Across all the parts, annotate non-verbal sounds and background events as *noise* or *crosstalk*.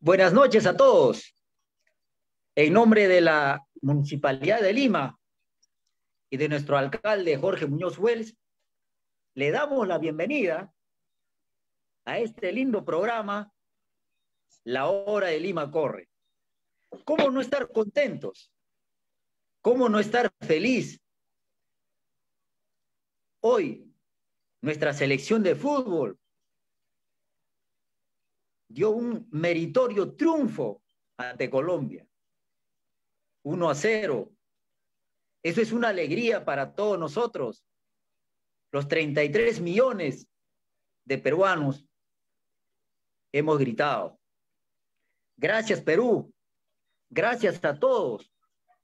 Buenas noches a todos. En nombre de la Municipalidad de Lima y de nuestro alcalde Jorge Muñoz Wells, le damos la bienvenida a este lindo programa, La Hora de Lima Corre. ¿Cómo no estar contentos? ¿Cómo no estar feliz? Hoy, nuestra selección de fútbol dio un meritorio triunfo ante Colombia. 1 a 0. Eso es una alegría para todos nosotros, los 33 millones de peruanos. Hemos gritado. Gracias Perú, gracias a todos,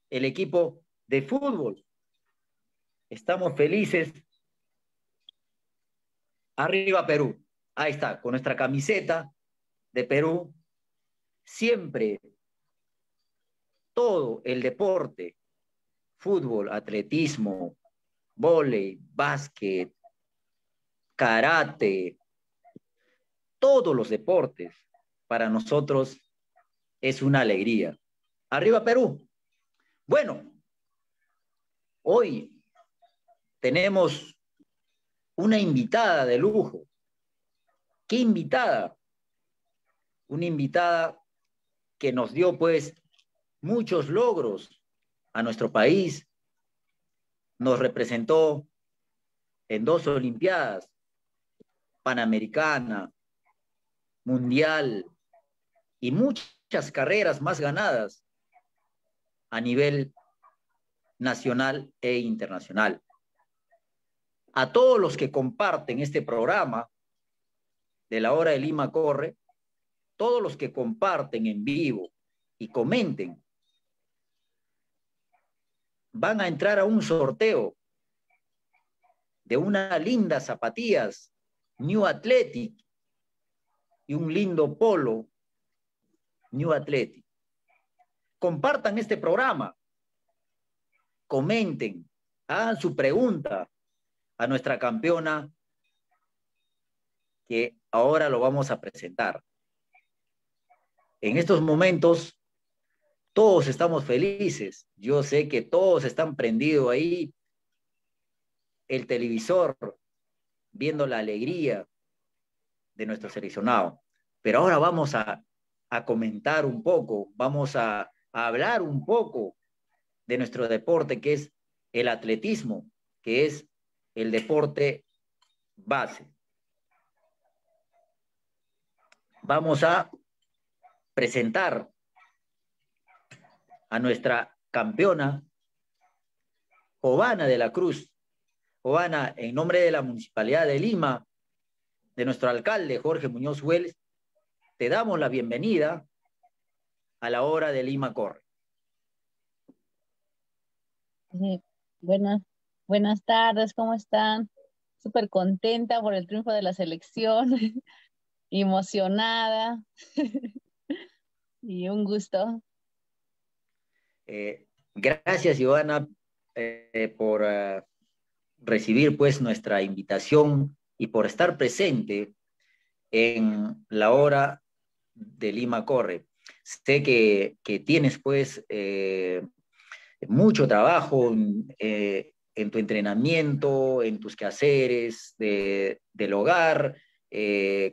el equipo de fútbol. Estamos felices. Arriba Perú. Ahí está, con nuestra camiseta de Perú, siempre todo el deporte, fútbol, atletismo, vóley, básquet, karate, todos los deportes para nosotros es una alegría. Arriba Perú. Bueno, hoy tenemos una invitada de lujo. ¿Qué invitada? una invitada que nos dio pues muchos logros a nuestro país, nos representó en dos Olimpiadas, Panamericana, Mundial y muchas carreras más ganadas a nivel nacional e internacional. A todos los que comparten este programa de la hora de Lima Corre, todos los que comparten en vivo y comenten, van a entrar a un sorteo de unas lindas zapatillas New Athletic y un lindo polo New Athletic. Compartan este programa, comenten, hagan su pregunta a nuestra campeona que ahora lo vamos a presentar. En estos momentos, todos estamos felices. Yo sé que todos están prendidos ahí, el televisor, viendo la alegría de nuestro seleccionado. Pero ahora vamos a, comentar un poco, vamos a hablar un poco de nuestro deporte, que es el atletismo, que es el deporte base. Vamos a presentar a nuestra campeona, Jovana de la Cruz. Jovana, en nombre de la Municipalidad de Lima, de nuestro alcalde Jorge Muñoz Hueles, te damos la bienvenida a la hora de Lima Corre. buenas, buenas tardes, ¿cómo están? Súper contenta por el triunfo de la selección, *laughs* emocionada. *laughs* Y un gusto. Eh, gracias, Ivana eh, por eh, recibir pues nuestra invitación y por estar presente en la hora de Lima Corre. Sé que, tienes pues mucho trabajo en tu entrenamiento, en tus quehaceres del hogar,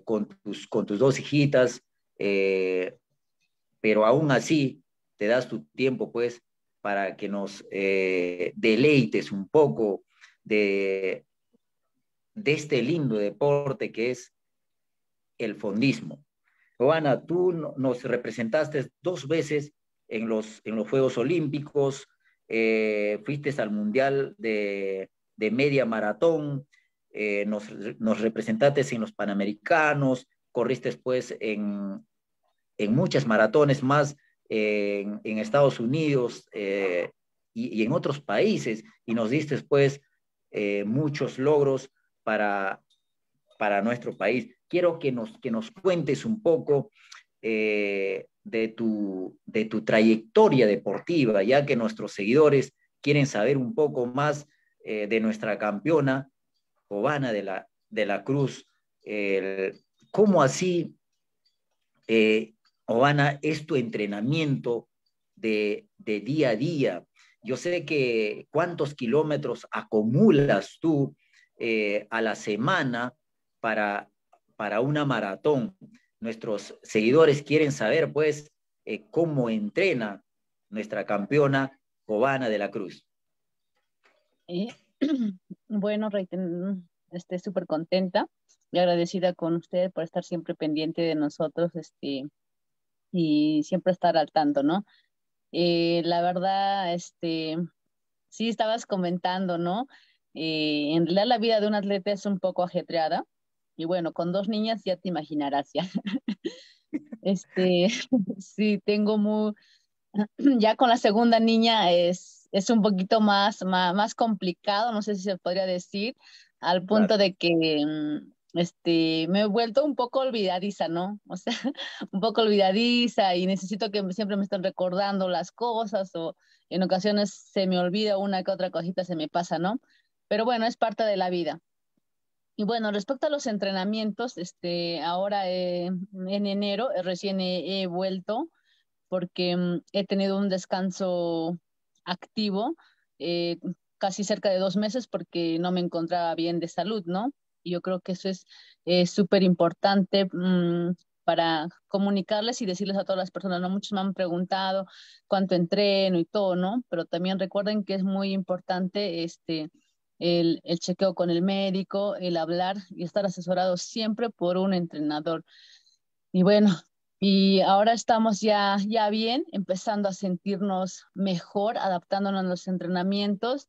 con, tus, con tus dos hijitas pero aún así te das tu tiempo, pues, para que nos eh, deleites un poco de, de este lindo deporte que es el fondismo. Joana, tú nos representaste dos veces en los, en los Juegos Olímpicos, eh, fuiste al Mundial de, de Media Maratón, eh, nos, nos, representaste en los Panamericanos, corriste después en, en muchas maratones más en, Estados Unidos eh, y, en otros países y nos diste después pues, eh, muchos logros para, para nuestro país. Quiero que nos, que nos cuentes un poco eh, de, tu, de tu trayectoria deportiva, ya que nuestros seguidores quieren saber un poco más de nuestra campeona, Cobana de la, de la Cruz. ¿Cómo así eh, Obana, es tu entrenamiento de, día a día. Yo sé que cuántos kilómetros acumulas tú eh, a la semana para, para una maratón. Nuestros seguidores quieren saber, pues, eh, cómo entrena nuestra campeona Obana de la Cruz. Eh, *clears throat* bueno, estoy súper contenta y agradecida con usted por estar siempre pendiente de nosotros este, y siempre estar al tanto, ¿no? Eh, la verdad, este, sí estabas comentando, ¿no? Eh, en realidad la vida de un atleta es un poco ajetreada y bueno, con dos niñas ya te imaginarás ya. *laughs* este, *laughs* sí, tengo muy, *clears throat* ya con la segunda niña es, es un poquito más, más, complicado, no sé si se podría decir, al punto de que mm, este, me he vuelto un poco olvidadiza, ¿no? O sea, *laughs* un poco olvidadiza y necesito que siempre me estén recordando las cosas o en ocasiones se me olvida una que otra cosita se me pasa, ¿no? Pero bueno, es parte de la vida. Y bueno, respecto a los entrenamientos, este, ahora eh, en enero eh, recién he, vuelto porque mm, he tenido un descanso activo, eh, casi cerca de dos meses porque no me encontraba bien de salud, ¿no? Y yo creo que eso es eh, súper importante mm, para comunicarles y decirles a todas las personas, ¿no? Muchos me han preguntado cuánto entreno y todo, ¿no? Pero también recuerden que es muy importante este, el, el chequeo con el médico, el hablar y estar asesorado siempre por un entrenador. Y bueno, y ahora estamos ya, ya bien, empezando a sentirnos mejor, adaptándonos a los entrenamientos.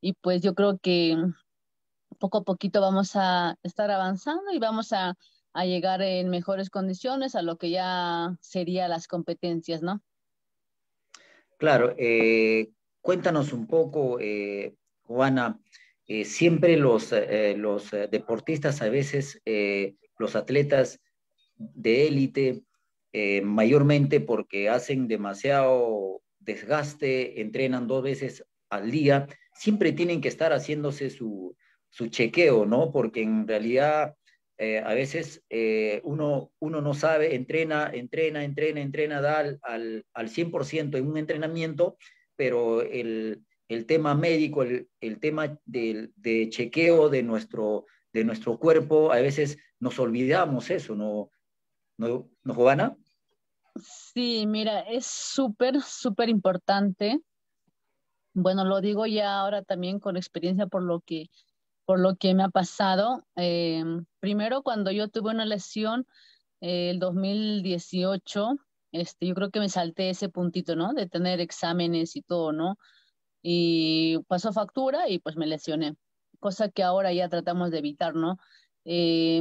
Y pues yo creo que poco a poquito vamos a estar avanzando y vamos a, llegar en mejores condiciones a lo que ya serían las competencias, ¿no? Claro, eh, cuéntanos un poco, eh, Juana, eh, siempre los, los deportistas, a veces los atletas de élite, mayormente porque hacen demasiado desgaste, entrenan dos veces al día, siempre tienen que estar haciéndose su, su chequeo, ¿no? Porque en realidad eh, a veces eh, uno, uno no sabe, entrena, entrena, entrena, entrena, da al, 100% en un entrenamiento, pero el, tema médico, el, tema de, chequeo de nuestro, de nuestro cuerpo, a veces nos olvidamos eso, ¿no, no, ¿no Giovanna? Sí, mira, es súper, súper importante. Bueno, lo digo ya ahora también con experiencia por lo que por lo que me ha pasado. Eh, primero, cuando yo tuve una lesión en eh, el 2018, este, yo creo que me salté ese puntito, ¿no? De tener exámenes y todo, ¿no? Y pasó factura y pues me lesioné, cosa que ahora ya tratamos de evitar, ¿no? Eh,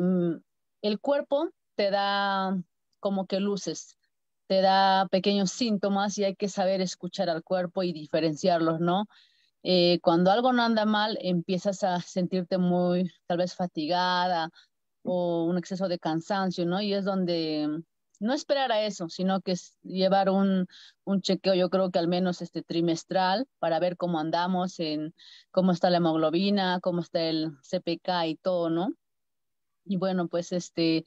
el cuerpo te da como que luces, te da pequeños síntomas y hay que saber escuchar al cuerpo y diferenciarlos, ¿no? Eh, cuando algo no anda mal, empiezas a sentirte muy, tal vez, fatigada o un exceso de cansancio, ¿no? Y es donde mm, no esperar a eso, sino que es llevar un, un, chequeo, yo creo que al menos este trimestral, para ver cómo andamos, en cómo está la hemoglobina, cómo está el CPK y todo, ¿no? Y bueno, pues este,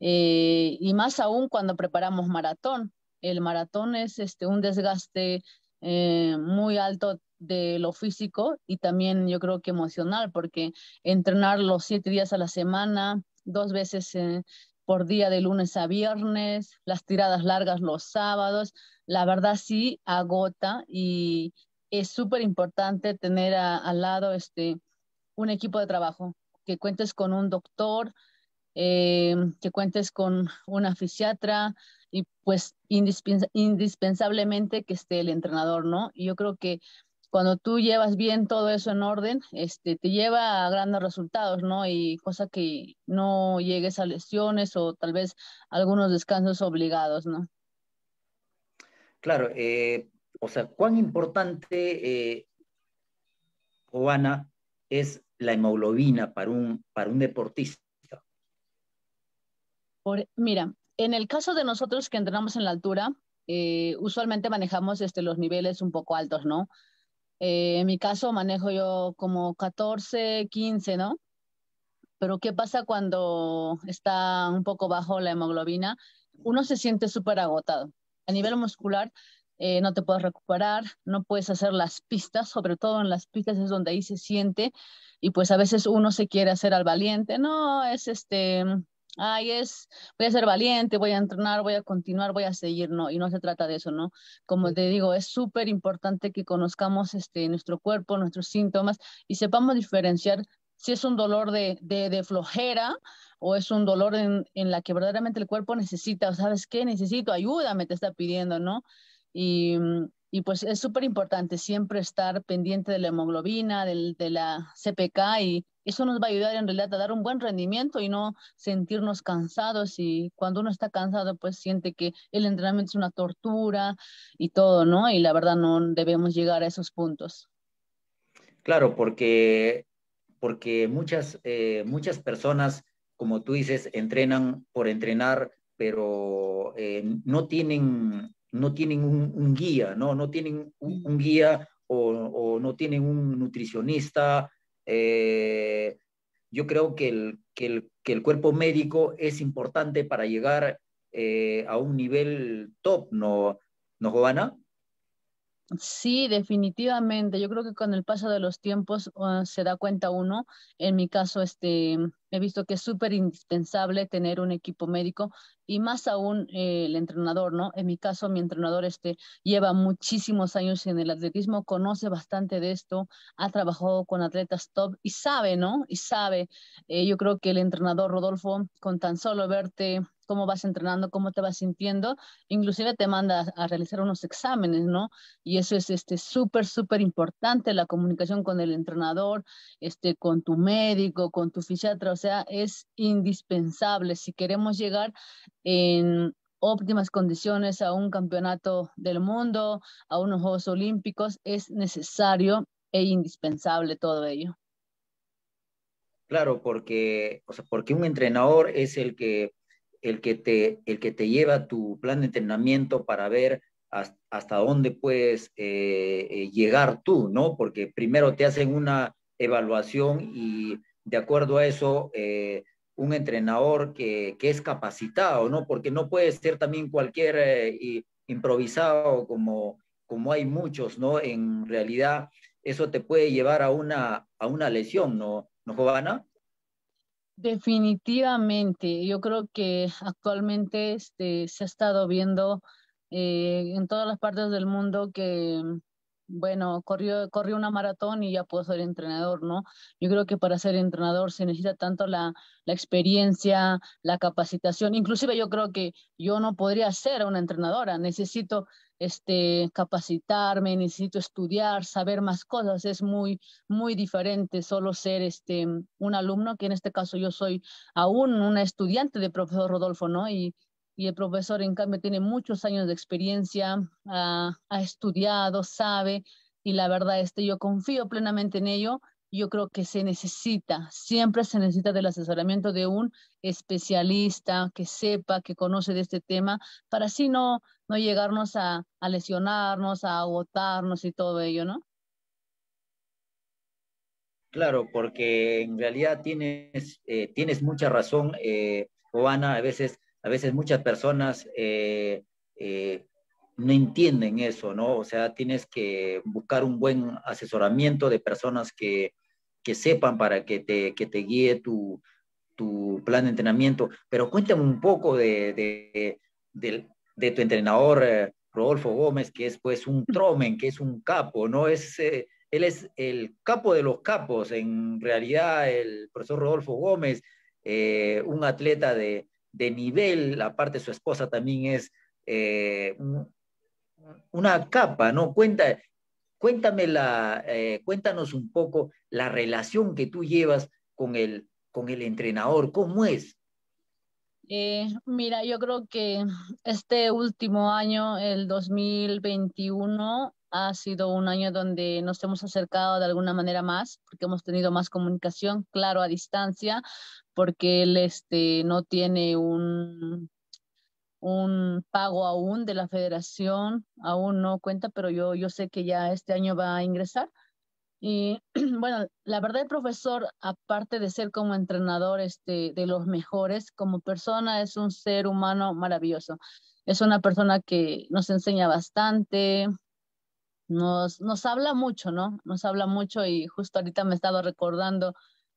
eh, y más aún cuando preparamos maratón. El maratón es este, un desgaste eh, muy alto de lo físico y también yo creo que emocional, porque entrenar los siete días a la semana, dos veces eh, por día de lunes a viernes, las tiradas largas los sábados, la verdad sí agota y es súper importante tener al lado este, un equipo de trabajo, que cuentes con un doctor, eh, que cuentes con una fisiatra y pues indispensablemente que esté el entrenador, ¿no? Y yo creo que cuando tú llevas bien todo eso en orden, este, te lleva a grandes resultados, ¿no? Y cosa que no llegues a lesiones o tal vez algunos descansos obligados, ¿no? Claro, eh, o sea, ¿cuán importante, eh, es la hemoglobina para un, para un deportista? Por, mira, en el caso de nosotros que entrenamos en la altura, eh, usualmente manejamos este, los niveles un poco altos, ¿no? Eh, en mi caso manejo yo como 14, 15, ¿no? Pero ¿qué pasa cuando está un poco bajo la hemoglobina? Uno se siente súper agotado. A nivel muscular eh, no te puedes recuperar, no puedes hacer las pistas, sobre todo en las pistas es donde ahí se siente y pues a veces uno se quiere hacer al valiente, no, es este, ay, es, voy a ser valiente, voy a entrenar, voy a continuar, voy a seguir, no, y no se trata de eso, ¿no? Como te digo, es súper importante que conozcamos este, nuestro cuerpo, nuestros síntomas y sepamos diferenciar si es un dolor de, de, de flojera o es un dolor en, en, la que verdaderamente el cuerpo necesita, o ¿sabes qué? Necesito, me te está pidiendo, ¿no? Y, y pues es súper importante siempre estar pendiente de la hemoglobina, del, de la CPK y, eso nos va a ayudar en realidad a dar un buen rendimiento y no sentirnos cansados. Y cuando uno está cansado, pues siente que el entrenamiento es una tortura y todo, ¿no? Y la verdad no debemos llegar a esos puntos. Claro, porque, porque muchas, eh, muchas personas, como tú dices, entrenan por entrenar, pero eh, no tienen, no tienen un, guía, ¿no? No tienen un, guía o, o, no tienen un nutricionista eh, yo creo que el, el, cuerpo médico es importante para llegar eh, a un nivel top, ¿no, ¿no, Sí, definitivamente. Yo creo que con el paso de los tiempos ah, se da cuenta uno, en mi caso, este, He visto que es súper indispensable tener un equipo médico y más aún eh, el entrenador, ¿no? En mi caso, mi entrenador este, lleva muchísimos años en el atletismo, conoce bastante de esto, ha trabajado con atletas top y sabe, ¿no? Y sabe. Eh, yo creo que el entrenador Rodolfo, con tan solo verte cómo vas entrenando, cómo te vas sintiendo, inclusive te manda a, realizar unos exámenes, ¿no? Y eso es este súper súper importante la comunicación con el entrenador, este con tu médico, con tu fisiatra, sea, es indispensable si queremos llegar en óptimas condiciones a un campeonato del mundo, a unos Juegos Olímpicos, es necesario e indispensable todo ello. Claro, porque, o sea, porque un entrenador es el que, el, que te, el que te lleva tu plan de entrenamiento para ver hasta, dónde puedes eh, eh, llegar tú, ¿no? Porque primero te hacen una evaluación y de acuerdo a eso, eh, un entrenador que, es capacitado, ¿no? Porque no puede ser también cualquier eh, improvisado como, como hay muchos, ¿no? En realidad, eso te puede llevar a una, a una lesión, ¿no, ¿no Definitivamente, yo creo que actualmente este, se ha estado viendo eh, en todas las partes del mundo que bueno, corrió, corrió una maratón y ya puedo ser entrenador, ¿no? Yo creo que para ser entrenador se necesita tanto la, experiencia, la capacitación, inclusive yo creo que yo no podría ser una entrenadora, necesito este, capacitarme, necesito estudiar, saber más cosas, es muy, muy diferente solo ser este, un alumno, que en este caso yo soy aún una estudiante de profesor Rodolfo, ¿no? Y, y el profesor, en cambio, tiene muchos años de experiencia, ah, ha, estudiado, sabe, y la verdad, es que yo confío plenamente en ello. Yo creo que se necesita, siempre se necesita del asesoramiento de un especialista que sepa, que conoce de este tema, para así no, no llegarnos a, lesionarnos, a agotarnos y todo ello, ¿no? Claro, porque en realidad tienes, eh, tienes mucha razón, eh, Joana, a veces a veces muchas personas eh, eh, no entienden eso, ¿no? O sea, tienes que buscar un buen asesoramiento de personas que, sepan para que te, te guíe tu, plan de entrenamiento. Pero cuéntame un poco de, de, tu entrenador, eh, Rodolfo Gómez, que es pues un tromen, que es un capo, ¿no? Es, él es el capo de los capos, en realidad el profesor Rodolfo Gómez, un atleta de, de nivel, aparte su esposa también es eh, una capa, ¿no? Cuenta, cuéntame la, eh, cuéntanos un poco la relación que tú llevas con el, con el entrenador, ¿cómo es? Eh, mira, yo creo que este último año, el 2021, ha sido un año donde nos hemos acercado de alguna manera más, porque hemos tenido más comunicación, claro, a distancia, porque él este, no tiene un, un pago aún de la federación, aún no cuenta, pero yo, yo sé que ya este año va a ingresar. Y *clears throat* bueno, la verdad el profesor, aparte de ser como entrenador este, de los mejores, como persona es un ser humano maravilloso. Es una persona que nos enseña bastante, nos, nos habla mucho, ¿no? Nos habla mucho y justo ahorita me estaba recordando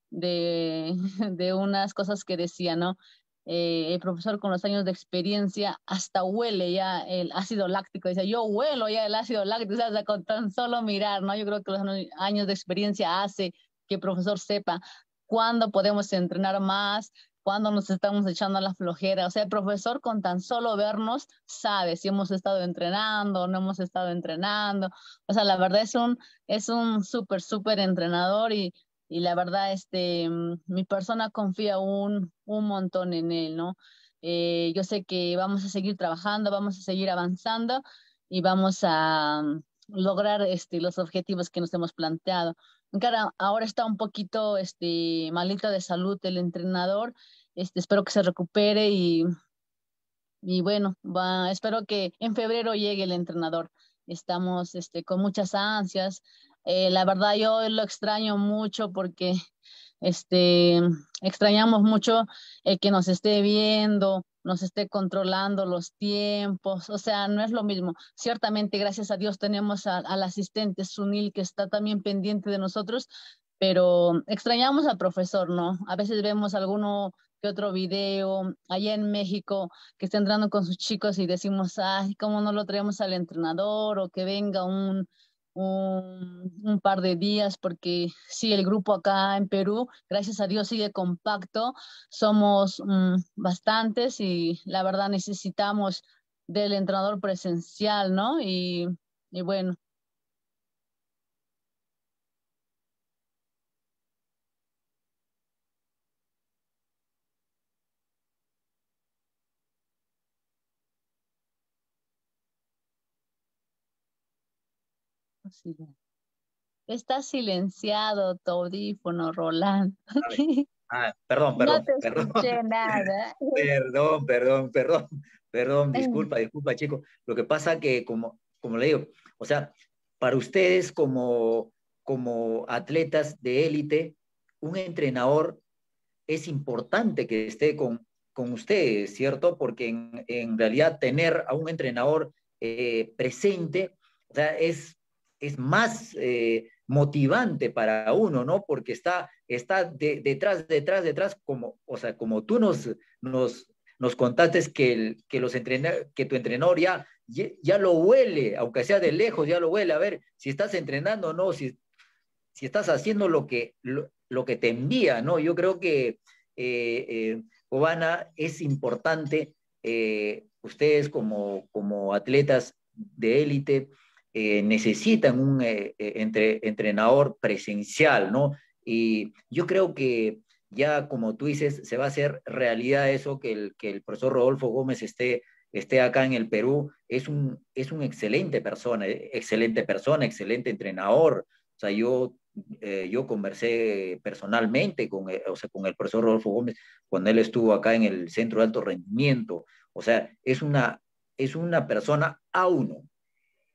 de, *laughs* de unas cosas que decía, ¿no? Eh, el profesor con los años de experiencia hasta huele ya el ácido láctico. Dice, yo huelo ya el ácido láctico, o sea, con tan solo mirar, ¿no? Yo creo que los años de experiencia hace que el profesor sepa cuándo podemos entrenar más, cuando nos estamos echando a la flojera. O sea, el profesor con tan solo vernos sabe si hemos estado entrenando o no hemos estado entrenando. O sea, la verdad es un es un súper, súper entrenador y, y, la verdad, este, mm, mi persona confía un, un montón en él, ¿no? Eh, yo sé que vamos a seguir trabajando, vamos a seguir avanzando y vamos a mm, lograr este, los objetivos que nos hemos planteado ahora está un poquito este, malita de salud el entrenador. Este, espero que se recupere y, bueno, va, espero que en febrero llegue el entrenador. Estamos este, con muchas ansias. Eh, la verdad yo lo extraño mucho porque este, extrañamos mucho el que nos esté viendo, nos esté controlando los tiempos, o sea, no es lo mismo. Ciertamente, gracias a Dios, tenemos al asistente Sunil que está también pendiente de nosotros, pero extrañamos al profesor, ¿no? A veces vemos alguno que otro video allá en México que está entrando con sus chicos y decimos, ay, ¿cómo no lo traemos al entrenador o que venga un un, par de días porque sí, el grupo acá en Perú, gracias a Dios, sigue compacto. Somos mm, bastantes y la verdad necesitamos del entrenador presencial, ¿no? y bueno, está silenciado tu audífono, Roland. *laughs* Ah, perdón, perdón. No perdón. *laughs* nada. Perdón, perdón, perdón, perdón, disculpa, disculpa, chico. Lo que pasa que, como, como le digo, o sea, para ustedes como, como atletas de élite, un entrenador es importante que esté con, con ustedes, ¿cierto? Porque en, en realidad tener a un entrenador eh, presente, o sea, es es más eh, motivante para uno, ¿no? Porque está, está detrás, detrás, detrás, como, o sea, como tú nos, nos, nos contaste que, los entrenar, que tu entrenador ya, ya, lo huele, aunque sea de lejos, ya lo huele, a ver si estás entrenando o no, si, si estás haciendo lo que, lo, que te envía, ¿no? Yo creo que, eh, eh es importante, eh, ustedes como, como atletas de élite, eh, necesitan un eh, eh, entre, entrenador presencial, ¿no? Y yo creo que ya, como tú dices, se va a hacer realidad eso, que el, que el profesor Rodolfo Gómez esté, esté acá en el Perú. Es un, es un excelente persona, excelente persona, excelente entrenador. O sea, yo, yo conversé personalmente con, sea, con el profesor Rodolfo Gómez cuando él estuvo acá en el Centro de Alto Rendimiento. O sea, es una, es una persona a uno,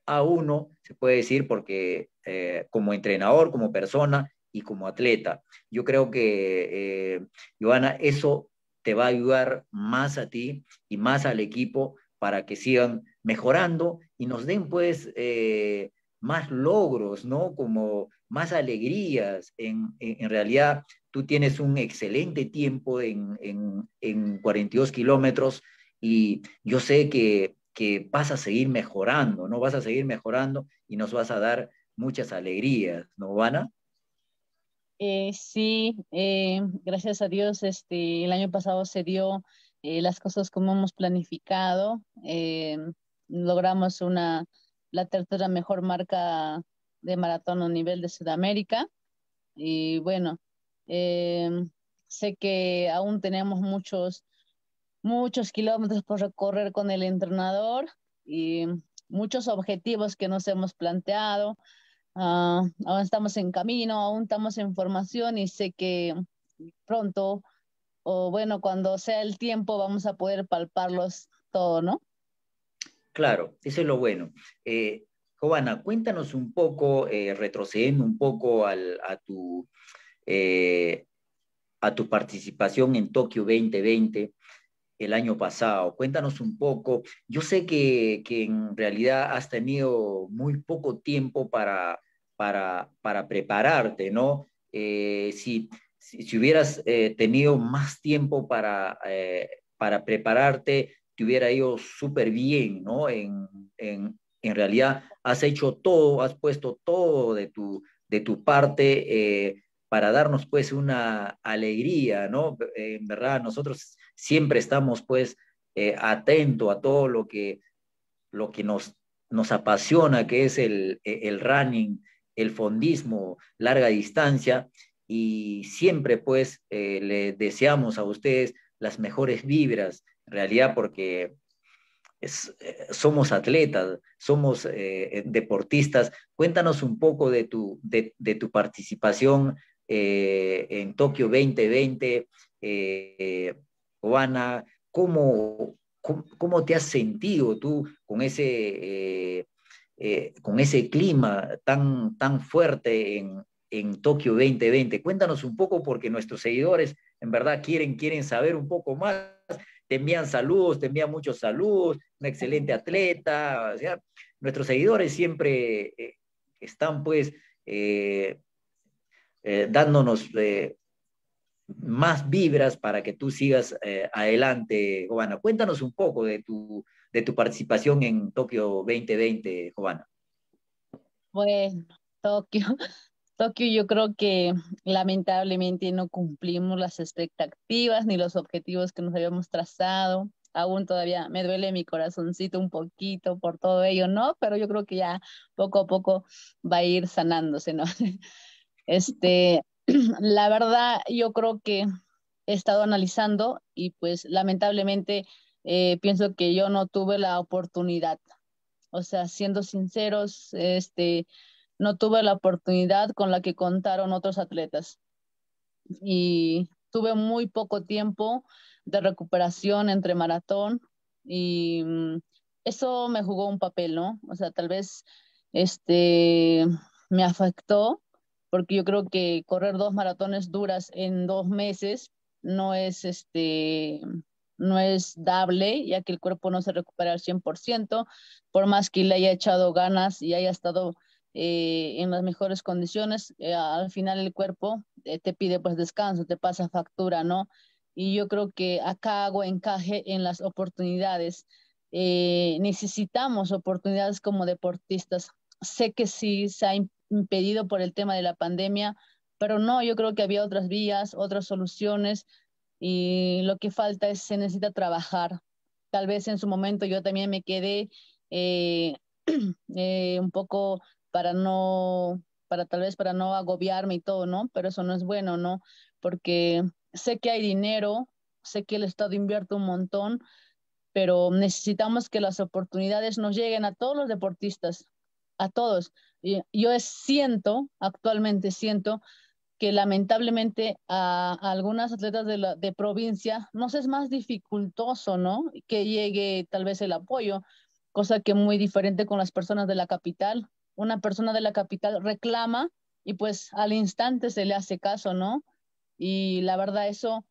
a uno, se puede decir, porque eh, como entrenador, como persona y como atleta. Yo creo que, eh, Joana, eso te va a ayudar más a ti y más al equipo para que sigan mejorando y nos den pues eh, más logros, ¿no? Como más alegrías. En, realidad, tú tienes un excelente tiempo en, en 42 kilómetros y yo sé que que vas a seguir mejorando, ¿no? Vas a seguir mejorando y nos vas a dar muchas alegrías, ¿no, Vana? Eh, sí, eh, gracias a Dios, este, el año pasado se dio eh, las cosas como hemos planificado. logramos una, la tercera mejor marca de maratón a nivel de Sudamérica. Y bueno, sé que aún tenemos muchos muchos kilómetros por recorrer con el entrenador y muchos objetivos que nos hemos planteado. Ah, ahora aún estamos en camino, aún estamos en formación y sé que pronto, o bueno, cuando sea el tiempo, vamos a poder palparlos todo, ¿no? Claro, eso es lo bueno. Joana, eh, cuéntanos un poco, eh, retrocediendo un poco a, tu, eh, a tu participación en Tokio 2020 el año pasado. Cuéntanos un poco. Yo sé que, en realidad has tenido muy poco tiempo para, para, para prepararte, ¿no? Eh, si, si, hubieras eh, tenido más tiempo para, eh, para prepararte, te hubiera ido súper bien, ¿no? En, en, en, realidad has hecho todo, has puesto todo de tu, de tu parte para darnos pues una alegría, ¿no? En verdad, nosotros siempre estamos pues eh, atentos a todo lo que, lo que nos, nos apasiona, que es el, e, el running, el fondismo, larga distancia, y siempre pues eh, le deseamos a ustedes las mejores vibras, en realidad porque eh, somos atletas, somos deportistas. Cuéntanos un poco de tu, de, de tu participación en Tokio 2020. Juana, ¿cómo, cómo, te has sentido tú con ese, eh, eh, con ese clima tan, tan fuerte en, Tokio 2020? Cuéntanos un poco porque nuestros seguidores en verdad quieren, quieren saber un poco más. Te envían saludos, te envían muchos saludos, una excelente atleta. nuestros seguidores siempre eh, están pues dándonos más vibras para que tú sigas eh, adelante, Joana, Cuéntanos un poco de tu, de tu participación en Tokio 2020, Joana Bueno, Tokio. *laughs* Tokio yo creo que lamentablemente no cumplimos las expectativas ni los objetivos que nos habíamos trazado. Aún todavía me duele mi corazoncito un poquito por todo ello, ¿no? Pero yo creo que ya poco a poco va a ir sanándose, ¿no? *laughs* Este, *clears throat* la verdad, yo creo que he estado analizando y pues lamentablemente eh, pienso que yo no tuve la oportunidad. O sea, siendo sinceros, este, no tuve la oportunidad con la que contaron otros atletas. Y tuve muy poco tiempo de recuperación entre maratón y mm, eso me jugó un papel, ¿no? O sea, tal vez este, me afectó porque yo creo que correr dos maratones duras en dos meses no es este no es dable, ya que el cuerpo no se recupera al 100%, por más que le haya echado ganas y haya estado eh, en las mejores condiciones, eh, al final el cuerpo eh, te pide pues descanso, te pasa factura, ¿no? Y yo creo que acá hago encaje en las oportunidades. necesitamos oportunidades como deportistas. Sé que sí se ha impedido por el tema de la pandemia, pero no, yo creo que había otras vías, otras soluciones y lo que falta es se necesita trabajar. Tal vez en su momento yo también me quedé eh, *clears throat* eh, un poco para no, para tal vez para no agobiarme y todo, ¿no? Pero eso no es bueno, ¿no? Porque sé que hay dinero, sé que el Estado invierte un montón, pero necesitamos que las oportunidades nos lleguen a todos los deportistas, a todos. Yo siento, actualmente siento que lamentablemente a, algunas atletas de, de provincia nos es más dificultoso, ¿no? Que llegue tal vez el apoyo, cosa que muy diferente con las personas de la capital. Una persona de la capital reclama y pues al instante se le hace caso, ¿no? Y la verdad eso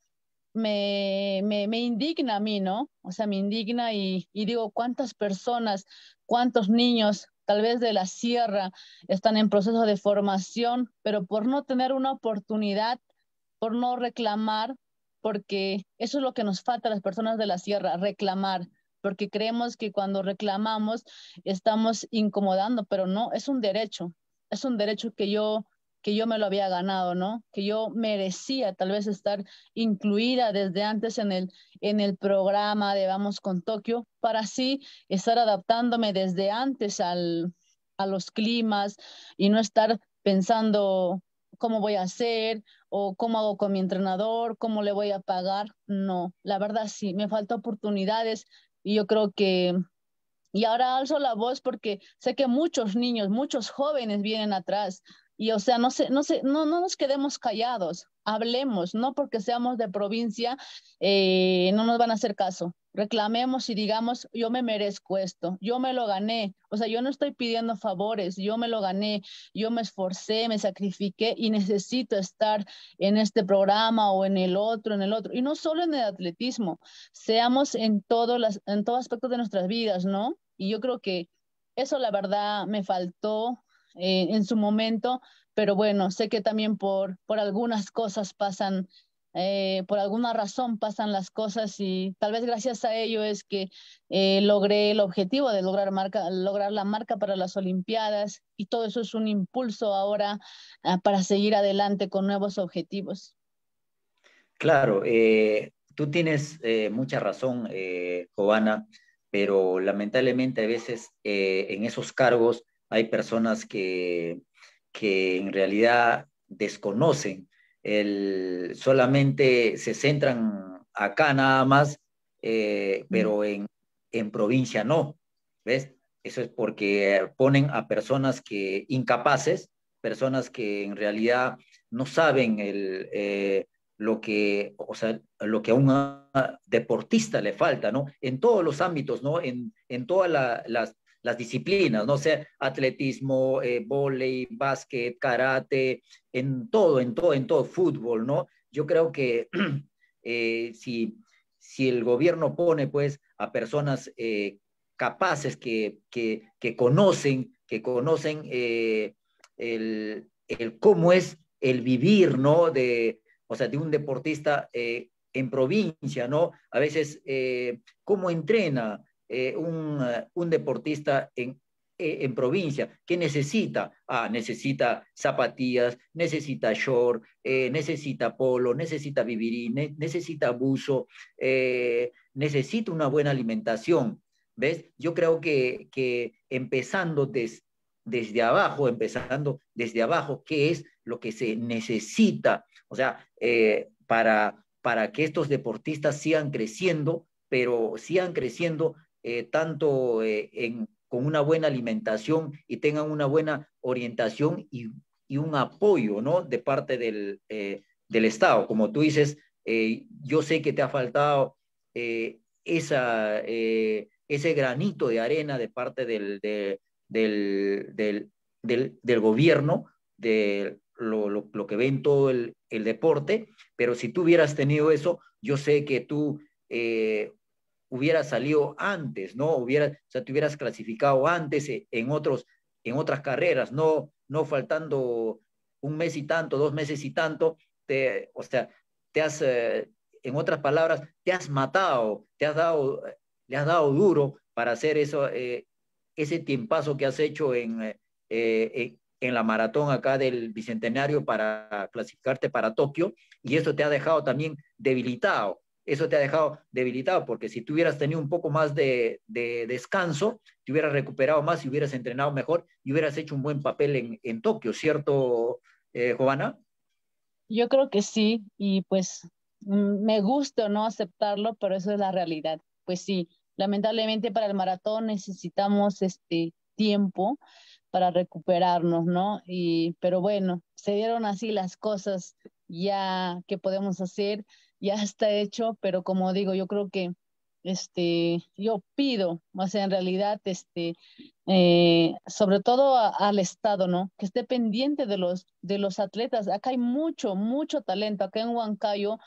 me, indigna a mí, ¿no? O sea, me indigna y digo, ¿cuántas personas, cuántos niños, tal vez de la sierra, están en proceso de formación, pero por no tener una oportunidad, por no reclamar, porque eso es lo que nos falta a las personas de la sierra, reclamar, porque creemos que cuando reclamamos estamos incomodando, pero no, es un derecho, es un derecho que yo que yo me lo había ganado, ¿no? Que yo merecía tal vez estar incluida desde antes en el, en el programa de Vamos con Tokio, para así estar adaptándome desde antes a los climas y no estar pensando cómo voy a hacer o cómo hago con mi entrenador, cómo le voy a pagar. No, la verdad sí, me falta oportunidades y yo creo que y ahora alzo la voz porque sé que muchos niños, muchos jóvenes vienen atrás y o sea, no, no, no, no nos quedemos callados, hablemos, no porque seamos de provincia, eh, no nos van a hacer caso. Reclamemos y digamos, yo me merezco esto, yo me lo gané. O sea, yo no estoy pidiendo favores, yo me lo gané, yo me esforcé, me sacrifiqué y necesito estar en este programa o en el otro, en el otro. Y no solo en el atletismo, seamos en, todo las, en todo aspecto de nuestras vidas, ¿no? Y yo creo que eso la verdad me faltó eh, en su momento, pero bueno, sé que también por, por algunas cosas pasan, eh, por alguna razón pasan las cosas y tal vez gracias a ello es que eh, logré el objetivo de lograr, marca, lograr la marca para las Olimpiadas y todo eso es un impulso ahora ah, para seguir adelante con nuevos objetivos. Claro, tú tienes mucha razón, Joana, pero lamentablemente a veces en esos cargos hay personas que, en realidad desconocen, el, solamente se centran acá nada más, eh, pero en, provincia no, ¿ves? Eso es porque ponen a personas que incapaces, personas que en realidad no saben eh, lo que, sea, lo que a un ah, deportista le falta, ¿no? En todos los ámbitos, ¿no? En, todas las las disciplinas, no o sea atletismo, eh, volei, básquet, karate, en todo, en todo, en todo, fútbol, ¿no? Yo creo que *clears throat* eh, si, si el gobierno pone, pues, a personas eh, capaces que, conocen, que conocen eh, el, cómo es el vivir, ¿no? De, o sea, de un deportista en provincia, ¿no? A veces, cómo entrena, eh, eh, un, deportista eh, en, provincia que necesita, ah, necesita zapatillas, necesita short, necesita polo, necesita vivir necesita buzo, necesita una buena alimentación. ¿Ves? Yo creo que, empezando desde abajo, empezando desde abajo, qué es lo que se necesita, o sea, para, para que estos deportistas sigan creciendo, pero sigan creciendo eh, tanto eh, con una buena alimentación y tengan una buena orientación y, un apoyo, De parte eh, del, Estado. Como tú dices, yo sé que te ha faltado ese granito de arena de parte del, gobierno, de lo, que ven todo el, deporte, pero si tú hubieras tenido eso, yo sé que tú hubiera salido antes, ¿no? Hubiera, o sea, te hubieras clasificado antes eh, en, otros, en otras carreras, no, no faltando un mes y tanto, dos meses y tanto, te, o sea, te has, eh, en otras palabras, te has matado, te has dado, le has dado duro para hacer eso, eh, ese tiempazo que has hecho en, en la maratón acá del Bicentenario para clasificarte para Tokio, y eso te ha dejado también debilitado eso te ha dejado debilitado, porque si tú hubieras tenido un poco más de, descanso, te hubieras recuperado más y hubieras entrenado mejor y hubieras hecho un buen papel en, Tokio, ¿cierto, eh, Yo creo que sí, y pues mm, me gusta no aceptarlo, pero eso es la realidad. Pues sí, lamentablemente para el maratón necesitamos este tiempo para recuperarnos, ¿no? Y, pero bueno, se dieron así las cosas ya que podemos hacer ya está hecho, pero como digo, yo creo que este, yo pido, o sea, en realidad, este, eh, sobre todo al Estado, ¿no? Que esté pendiente de los, de los atletas. Acá hay mucho, mucho talento. Acá en Huancayo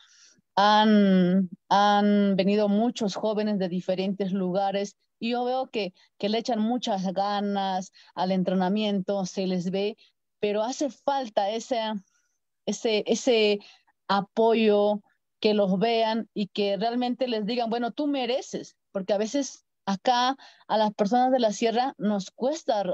han, han venido muchos jóvenes de diferentes lugares y yo veo que, que le echan muchas ganas al entrenamiento, se les ve, pero hace falta ese, ese, ese apoyo, que los vean y que realmente les digan, bueno, tú mereces, porque a veces acá a las personas de la sierra nos cuesta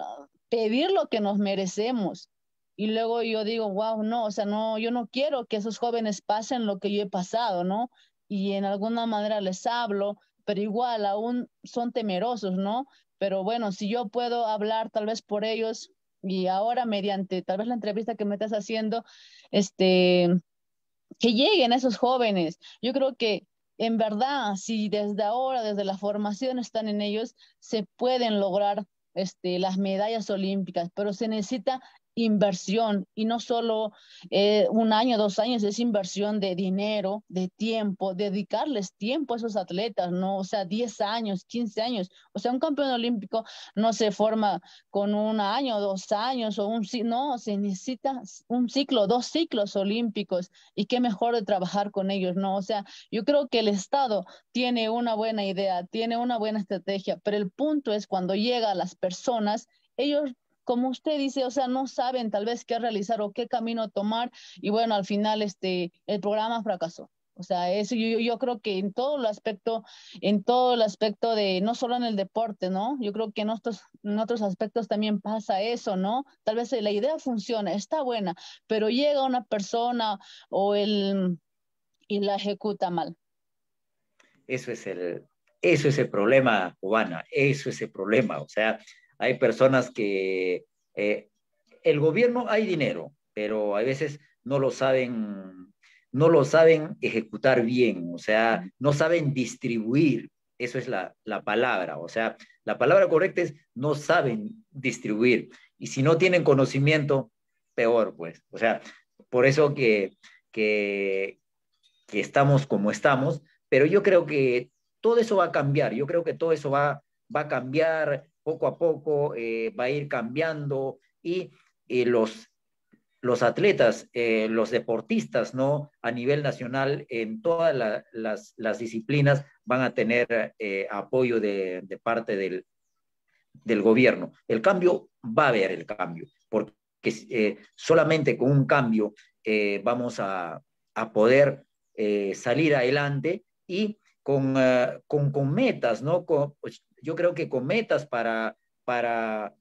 pedir lo que nos merecemos. Y luego yo digo, wow, no, o sea, no, yo no quiero que esos jóvenes pasen lo que yo he pasado, ¿no? Y en alguna manera les hablo, pero igual aún son temerosos, ¿no? Pero bueno, si yo puedo hablar tal vez por ellos y ahora mediante tal vez la entrevista que me estás haciendo, este, que lleguen a esos jóvenes. Yo creo que en verdad, si desde ahora, desde la formación están en ellos, se pueden lograr este, las medallas olímpicas, pero se necesita inversión y no solo eh, un año, dos años, es inversión de dinero, de tiempo, dedicarles tiempo a esos atletas, ¿no? O sea, 10 años, 15 años. O sea, un campeón olímpico no se forma con un año, dos años o un no, se necesita un ciclo, dos ciclos olímpicos y qué mejor de trabajar con ellos, ¿no? O sea, yo creo que el Estado tiene una buena idea, tiene una buena estrategia, pero el punto es cuando llega a las personas, ellos como usted dice, o sea, no saben tal vez qué realizar o qué camino tomar y bueno, al final este, el programa fracasó. O sea, eso yo, yo creo que en todo el aspecto, en todo el aspecto de, no solo en el deporte, ¿no? Yo creo que en otros, en otros aspectos también pasa eso, ¿no? Tal vez la idea funciona, está buena, pero llega una persona o el, y la ejecuta mal. Eso es el, eso es el problema, cubana, eso es el problema. O sea, hay personas que eh, el gobierno hay dinero, pero a veces no lo saben, no lo saben ejecutar bien, o sea, no saben distribuir. Eso es la, la palabra, o sea, la palabra correcta es no saben distribuir. Y si no tienen conocimiento, peor, pues. O sea, por eso que, que, que estamos como estamos, pero yo creo que todo eso va a cambiar, yo creo que todo eso va, va a cambiar, poco a poco eh, va a ir cambiando y, eh, los, los atletas, eh, los deportistas, ¿no? A nivel nacional, en todas las, las, disciplinas van a tener apoyo de, parte del, del, gobierno. El cambio va a haber el cambio, porque solamente con un cambio vamos a, a poder salir adelante y con, con, con, metas, ¿no? Con, pues, yo creo que con metas para, para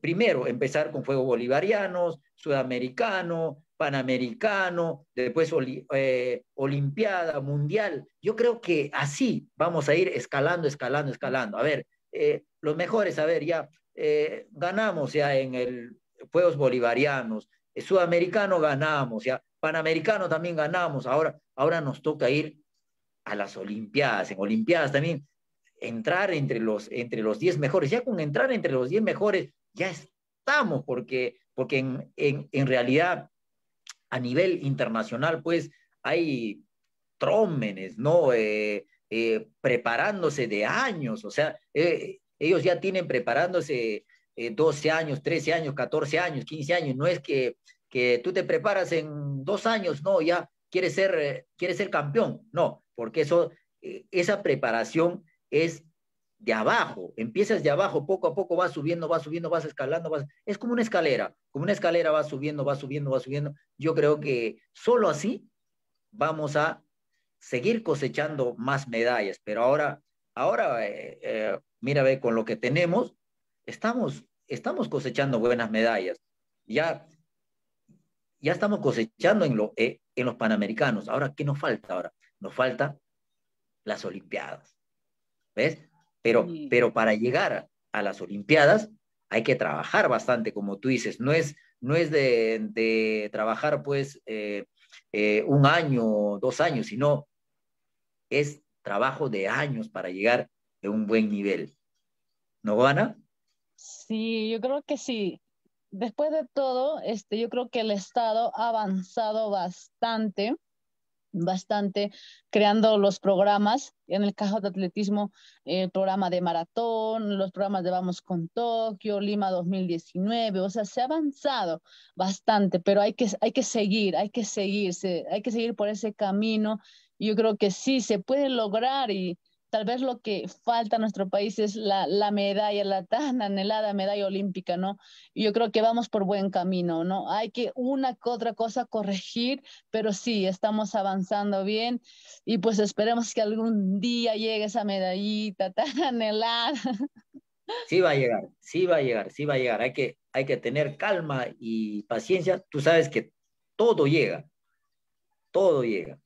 primero, empezar con Juegos Bolivarianos, Sudamericano, Panamericano, después eh, Olimpiada, Mundial. Yo creo que así vamos a ir escalando, escalando, escalando. A ver, eh, los mejores, a ver, ya eh, ganamos ya en el Juegos Bolivarianos, Sudamericano ganamos, ya Panamericano también ganamos. Ahora, ahora nos toca ir a las Olimpiadas. En Olimpiadas también entrar entre los, entre los 10 mejores. Ya con entrar entre los 10 mejores, ya estamos, porque, porque en, en, realidad a nivel internacional, pues hay trómenes, ¿no? Eh, eh, preparándose de años, o sea, eh, ellos ya tienen preparándose 12 años, 13 años, 14 años, 15 años, no es que, que tú te preparas en dos años, no, ya quieres ser, quieres ser campeón, no, porque eso, esa preparación es de abajo, empiezas de abajo, poco a poco vas subiendo, vas subiendo, vas escalando, vas... es como una escalera, como una escalera vas subiendo, vas subiendo, va subiendo. Yo creo que solo así vamos a seguir cosechando más medallas, pero ahora, ahora, eh, eh, mira, ve, con lo que tenemos, estamos, estamos cosechando buenas medallas. Ya, ya estamos cosechando en, eh, en los Panamericanos. Ahora, ¿qué nos falta ahora? Nos falta las Olimpiadas ¿ves? Pero, pero para llegar a las Olimpiadas hay que trabajar bastante, como tú dices, no es, no es de, trabajar pues eh, eh, un año, o dos años, sino es trabajo de años para llegar a un buen nivel. ¿No, Ana? Sí, yo creo que sí. Después de todo, este, yo creo que el Estado ha avanzado bastante bastante creando los programas, en el caso de atletismo, eh, el programa de maratón, los programas de Vamos con Tokio, Lima 2019, o sea, se ha avanzado bastante, pero hay que, hay que seguir, hay que seguirse, hay que seguir por ese camino. Yo creo que sí, se puede lograr y, tal vez lo que falta a nuestro país es la, la, medalla, la tan anhelada medalla olímpica, ¿no? Yo creo que vamos por buen camino, ¿no? Hay que una que otra cosa corregir, pero sí, estamos avanzando bien y pues esperemos que algún día llegue esa medallita tan *laughs* anhelada. Sí va a llegar, sí va a llegar, sí va a llegar. Hay que, hay que tener calma y paciencia. Tú sabes que todo llega, todo llega.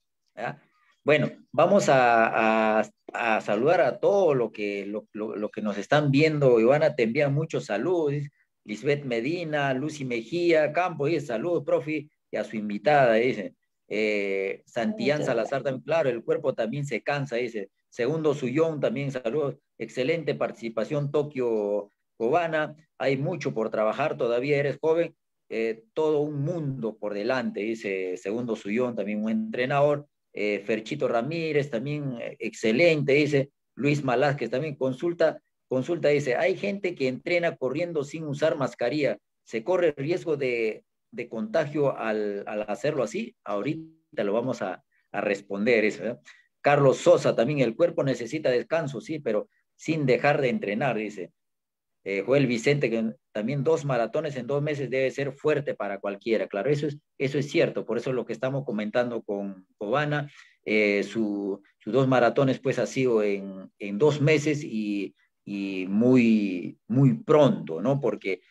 Bueno, vamos a a saludar a todos los que, lo, que nos están viendo. Ivana, te envía muchos saludos. Lisbeth Medina, Lucy Mejía, Campo, dice saludos, profe, y a su invitada, dice. Eh, Santillán Salazar también, claro, el cuerpo también se cansa, dice. Segundo Suyón también, saludos. Excelente participación, Tokio Cobana. Hay mucho por trabajar, todavía eres joven. Eh, todo un mundo por delante, dice Segundo Suyón, también un entrenador. Eh, Ferchito Ramírez también eh, excelente, dice Luis que también consulta, consulta, dice, hay gente que entrena corriendo sin usar mascarilla, ¿se corre el riesgo de, contagio al, hacerlo así? Ahorita lo vamos a, responder eso. ¿eh? Carlos Sosa también, el cuerpo necesita descanso, sí, pero sin dejar de entrenar, dice. Eh, Joel Vicente, que también dos maratones en dos meses debe ser fuerte para cualquiera, claro, eso es, eso es cierto, por eso es lo que estamos comentando con Cobana, eh, sus dos maratones pues ha sido en, dos meses y, muy, muy pronto, ¿no? Porque,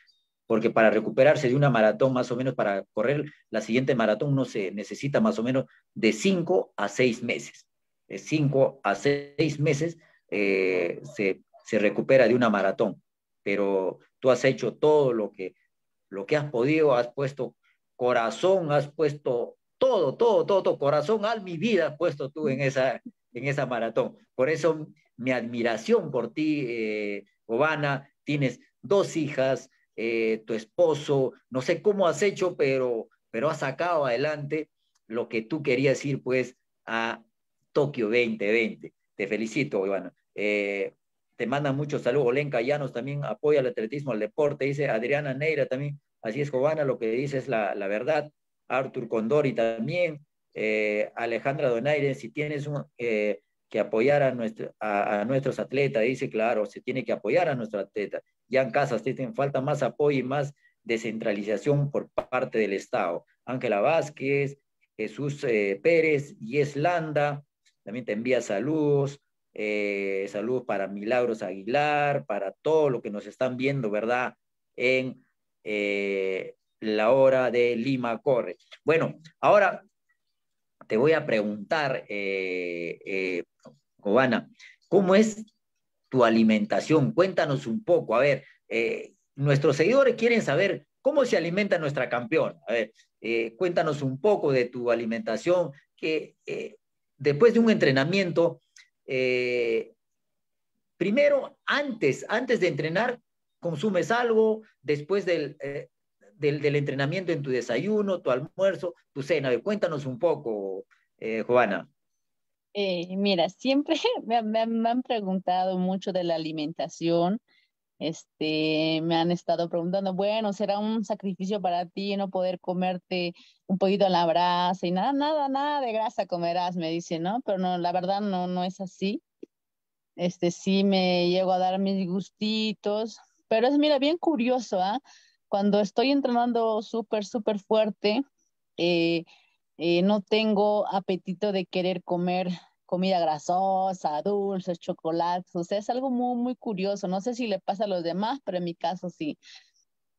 porque para recuperarse de una maratón más o menos, para correr la siguiente maratón no se necesita más o menos de cinco a seis meses, de cinco a seis meses eh, se recupera de una maratón pero tú has hecho todo lo que, lo que has podido, has puesto corazón, has puesto todo, todo, todo, todo corazón, a mi vida has puesto tú en esa, en esa maratón. Por eso mi admiración por ti, eh, Obana, tienes dos hijas, eh, tu esposo, no sé cómo has hecho, pero, pero has sacado adelante lo que tú querías ir pues a Tokio 2020. Te felicito, Ivana. Eh, te manda mucho saludos Olenka Llanos también apoya el atletismo, al deporte. Dice Adriana Neira también. Así es, Jovana, lo que dice es la, verdad. Artur Condori también. Eh, Alejandra Donaire, si tienes eh, que apoyar a, nuestro, a, nuestros atletas, dice, claro, se tiene que apoyar a nuestros atletas. Ya en Casas, te falta más apoyo y más descentralización por parte del Estado. Ángela Vázquez, Jesús eh, Pérez, Pérez, Yeslanda, también te envía saludos. Eh, saludos para Milagros Aguilar, para todo lo que nos están viendo, ¿verdad? En eh, la hora de Lima Corre. Bueno, ahora te voy a preguntar, eh, eh ¿cómo es tu alimentación? Cuéntanos un poco, a ver, nuestros seguidores quieren saber cómo se alimenta nuestra campeona. A ver, cuéntanos un poco de tu alimentación, que después de un entrenamiento, eh, primero, antes, antes de entrenar, consumes algo, después eh, del, del, entrenamiento en tu desayuno, tu almuerzo, tu cena. Cuéntanos un poco, eh, eh mira, siempre *laughs* me han preguntado mucho de la alimentación este, me han estado preguntando, bueno, será un sacrificio para ti no poder comerte un poquito en la brasa y nada, nada, nada de grasa comerás, me dicen, ¿no? Pero no, la verdad no, no es así. Este, sí me llego a dar mis gustitos, pero es, mira, bien curioso, ¿ah? Cuando estoy entrenando súper, súper fuerte, eh, eh, no tengo apetito de querer comer comida grasosa, dulces, chocolates, o sea, es algo muy, muy curioso. No sé si le pasa a los demás, pero en mi caso sí.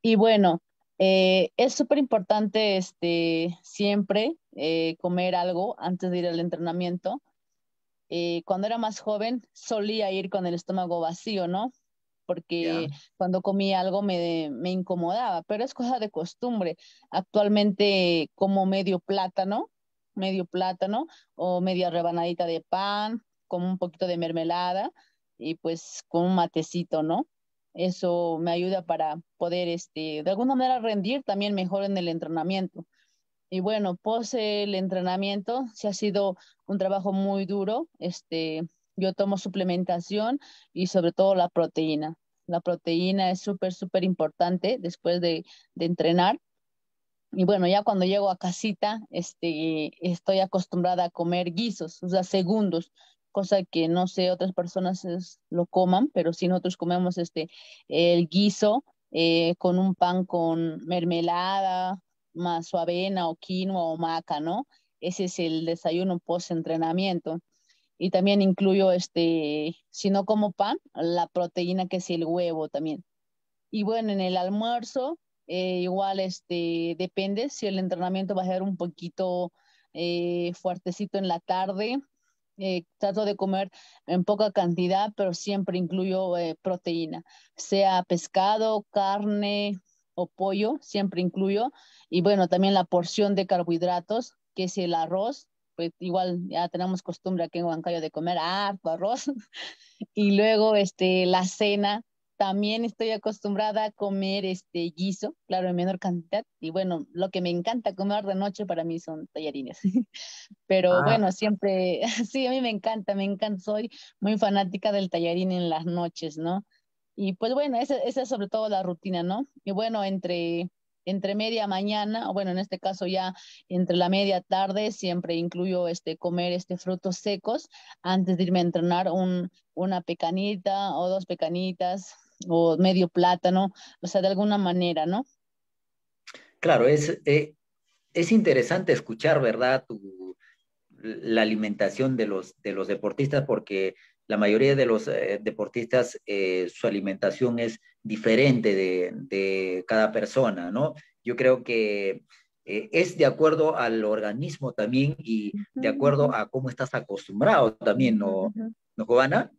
Y bueno, eh, es súper importante este, siempre eh, comer algo antes de ir al entrenamiento. Eh, cuando era más joven solía ir con el estómago vacío, ¿no? Porque cuando comía algo me, me incomodaba, pero es cosa de costumbre. Actualmente como medio plátano medio plátano o media rebanadita de pan, con un poquito de mermelada y pues con un matecito, ¿no? Eso me ayuda para poder, este, de alguna manera rendir también mejor en el entrenamiento. Y bueno, pos el entrenamiento, si ha sido un trabajo muy duro, este, yo tomo suplementación y sobre todo la proteína. La proteína es súper, súper importante después de, de entrenar y bueno, ya cuando llego a casita, este, estoy acostumbrada a comer guisos, o sea, segundos, cosa que no sé, otras personas lo coman, pero si nosotros comemos este, el guiso eh, con un pan con mermelada, más avena o quinoa o maca, ¿no? Ese es el desayuno post-entrenamiento. Y también incluyo, este, si no como pan, la proteína que es el huevo también. Y bueno, en el almuerzo eh, igual este, depende si el entrenamiento va a ser un poquito eh, fuertecito en la tarde. Eh, trato de comer en poca cantidad, pero siempre incluyo proteína, sea pescado, carne o pollo, siempre incluyo. Y bueno, también la porción de carbohidratos, que es el arroz, pues igual ya tenemos costumbre aquí en Huancayo de comer arroz. *laughs* y luego este, la cena, también estoy acostumbrada a comer este guiso, claro, en menor cantidad. Y bueno, lo que me encanta comer de noche para mí son tallarines. *laughs* Pero ah. bueno, siempre, *laughs* sí, a mí me encanta, me encanta. Soy muy fanática del tallarín en las noches, ¿no? Y pues bueno, esa, es sobre todo la rutina, ¿no? Y bueno, entre, entre media mañana, o bueno, en este caso ya entre la media tarde, siempre incluyo este, comer este, frutos secos antes de irme a entrenar un, una pecanita o dos pecanitas o medio plátano, o sea, de alguna manera, ¿no? Claro, es, eh, es interesante escuchar, ¿verdad? la alimentación de los, de los deportistas, porque la mayoría de los eh, deportistas, eh, su alimentación es diferente de, cada persona, ¿no? Yo creo que es de acuerdo al organismo también y de acuerdo a cómo estás acostumbrado también, ¿no, ¿no Giovanna?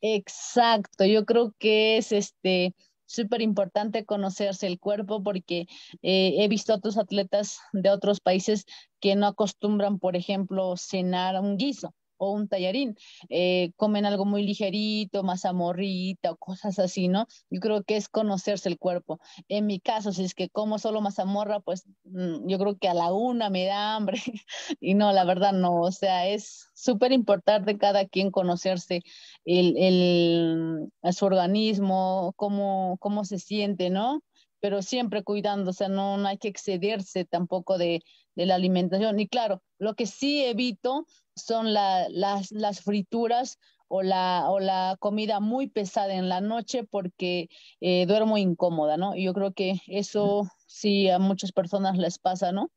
Exacto, yo creo que es este súper importante conocerse el cuerpo porque eh, he visto a otros atletas de otros países que no acostumbran, por ejemplo, cenar un guiso o un tallarín. Eh, comen algo muy ligerito, mazamorrita o cosas así, ¿no? Yo creo que es conocerse el cuerpo. En mi caso, si es que como solo mazamorra, pues mm, yo creo que a la una me da hambre *laughs* y no, la verdad no, o sea, es súper importante cada quien conocerse el, el, su organismo, cómo, cómo se siente, ¿no? pero siempre cuidándose no, no hay que excederse tampoco de, de, la alimentación. Y claro, lo que sí evito son las, las frituras o la, comida muy pesada en la noche porque eh, duermo incómoda, ¿no? Yo creo que eso sí a muchas personas les pasa, ¿no?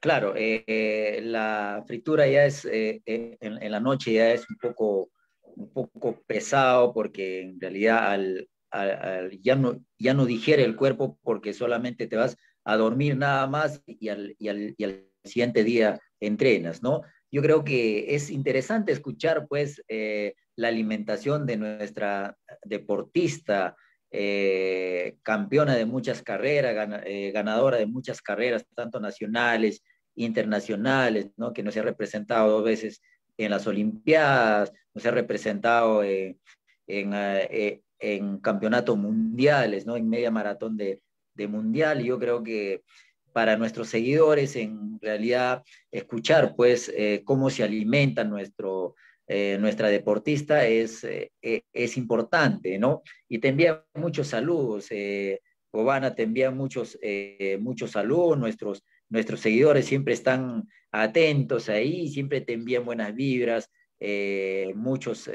Claro, eh, eh, la fritura ya es, en, la noche ya es un poco, un poco pesado porque en realidad ya, no, ya no digiere el cuerpo porque solamente te vas a dormir nada más y al siguiente día entrenas, ¿no? Yo creo que es interesante escuchar, pues, eh, la alimentación de nuestra deportista, eh, campeona de muchas carreras, eh, ganadora de muchas carreras, tanto nacionales, internacionales, ¿no? Que nos ha representado dos veces en las Olimpiadas, nos ha representado en, campeonatos mundiales, ¿no? En media maratón de, mundial. Y yo creo que para nuestros seguidores, en realidad escuchar pues eh, cómo se alimenta nuestro, eh, nuestra deportista es, eh, es importante, ¿no? Y te envía muchos saludos, Obana te envía muchos, muchos saludos, nuestros, nuestros seguidores siempre están atentos ahí, siempre te envían buenas vibras, muchos,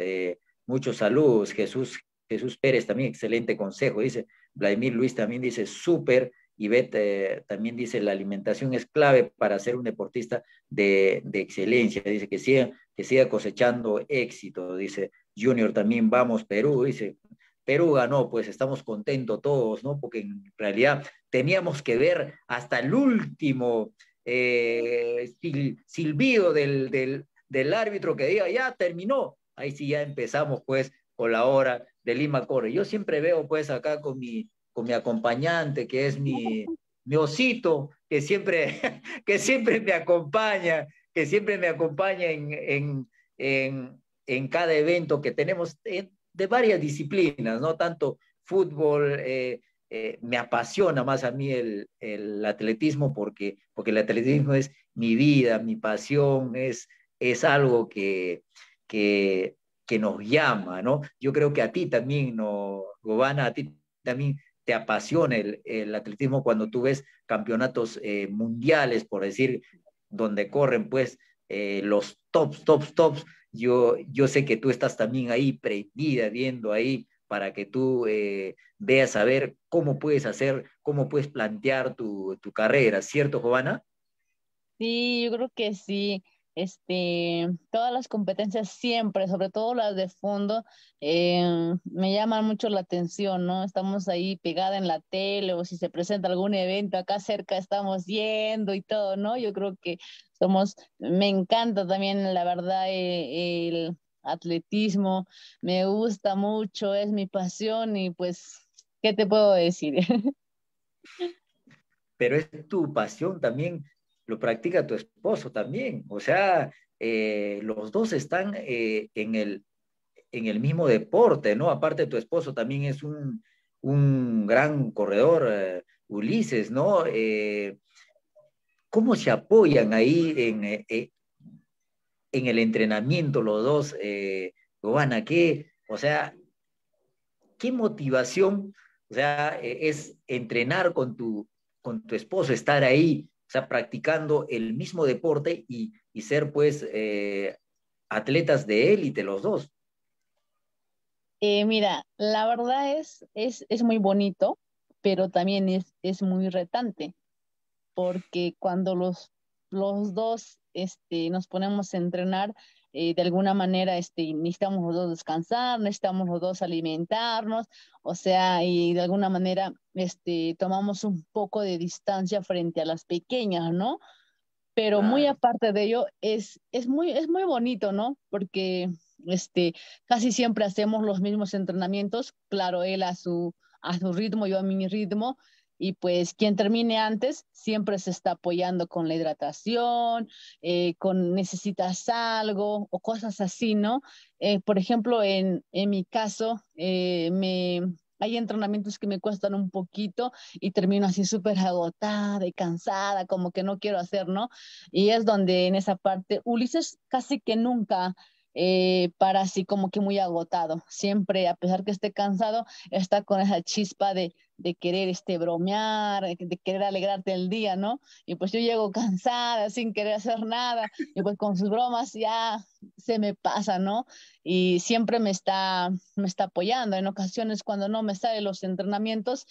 muchos saludos, Jesús, Jesús Pérez también, excelente consejo, dice, Vladimir Luis también dice, súper y Beth eh, también dice, la alimentación es clave para ser un deportista de, excelencia. Dice que siga, que siga cosechando éxito. Dice Junior también, vamos Perú. Dice, Perú ganó, pues estamos contentos todos, ¿no? Porque en realidad teníamos que ver hasta el último eh, silbido del, del, árbitro que diga, ya terminó. Ahí sí ya empezamos, pues, con la hora de Lima Corre. Yo siempre veo, pues, acá con mi, con mi acompañante, que es mi, mi osito, que siempre, *laughs* que siempre me acompaña, que siempre me acompaña en, en, en, cada evento que tenemos eh, de varias disciplinas, ¿no? Tanto fútbol, eh, eh, me apasiona más a mí el, el, atletismo porque, porque el atletismo es mi vida, mi pasión, es, es algo que, que, que nos llama, ¿no? Yo creo que a ti también, no, Gobana, a ti también te apasiona el, atletismo cuando tú ves campeonatos eh, mundiales, por decir, donde corren pues eh, los tops, tops, tops. Yo, yo sé que tú estás también ahí prendida, viendo ahí para que tú eh, veas a ver cómo puedes hacer, cómo puedes plantear tu, carrera, ¿cierto, Jovana? Sí, yo creo que sí este, todas las competencias siempre, sobre todo las de fondo, eh, me llaman mucho la atención, ¿no? Estamos ahí pegada en la tele o si se presenta algún evento acá cerca estamos yendo y todo, ¿no? Yo creo que somos, me encanta también, la verdad, eh, el atletismo, me gusta mucho, es mi pasión y pues, ¿qué te puedo decir? *laughs* Pero es tu pasión también lo practica tu esposo también. O sea, eh, los dos están eh, en, el, en el mismo deporte, ¿no? Aparte, tu esposo también es un, un gran corredor, eh, Ulises, ¿no? ¿Cómo se apoyan ahí en, en el entrenamiento los dos, Giovanna? ¿Qué, o sea, qué motivación, o sea, es entrenar con tu, con tu esposo, estar ahí o sea, practicando el mismo deporte y, ser pues eh, atletas de élite los dos. Eh, mira, la verdad es, es, muy bonito, pero también es, es muy retante, porque cuando los, los dos este, nos ponemos a entrenar, eh, de alguna manera este, necesitamos los dos descansar, necesitamos los dos alimentarnos, o sea, y de alguna manera este, tomamos un poco de distancia frente a las pequeñas, ¿no? Pero muy aparte de ello, es, muy, bonito, ¿no? Porque este, casi siempre hacemos los mismos entrenamientos, claro, él a su, a su ritmo, yo a mi ritmo, y pues quien termine antes siempre se está apoyando con la hidratación, eh, con necesitas algo o cosas así, ¿no? Eh, por ejemplo, en, mi caso, eh, me, hay entrenamientos que me cuestan un poquito y termino así súper agotada y cansada, como que no quiero hacer, ¿no? Y es donde en esa parte Ulises casi que nunca eh, para así como que muy agotado. Siempre, a pesar que esté cansado, está con esa chispa de, querer este, bromear, de querer alegrarte el día, ¿no? Y pues yo llego cansada, sin querer hacer nada, y pues con sus bromas ya se me pasa, ¿no? Y siempre me está, me está apoyando. En ocasiones cuando no me salen los entrenamientos,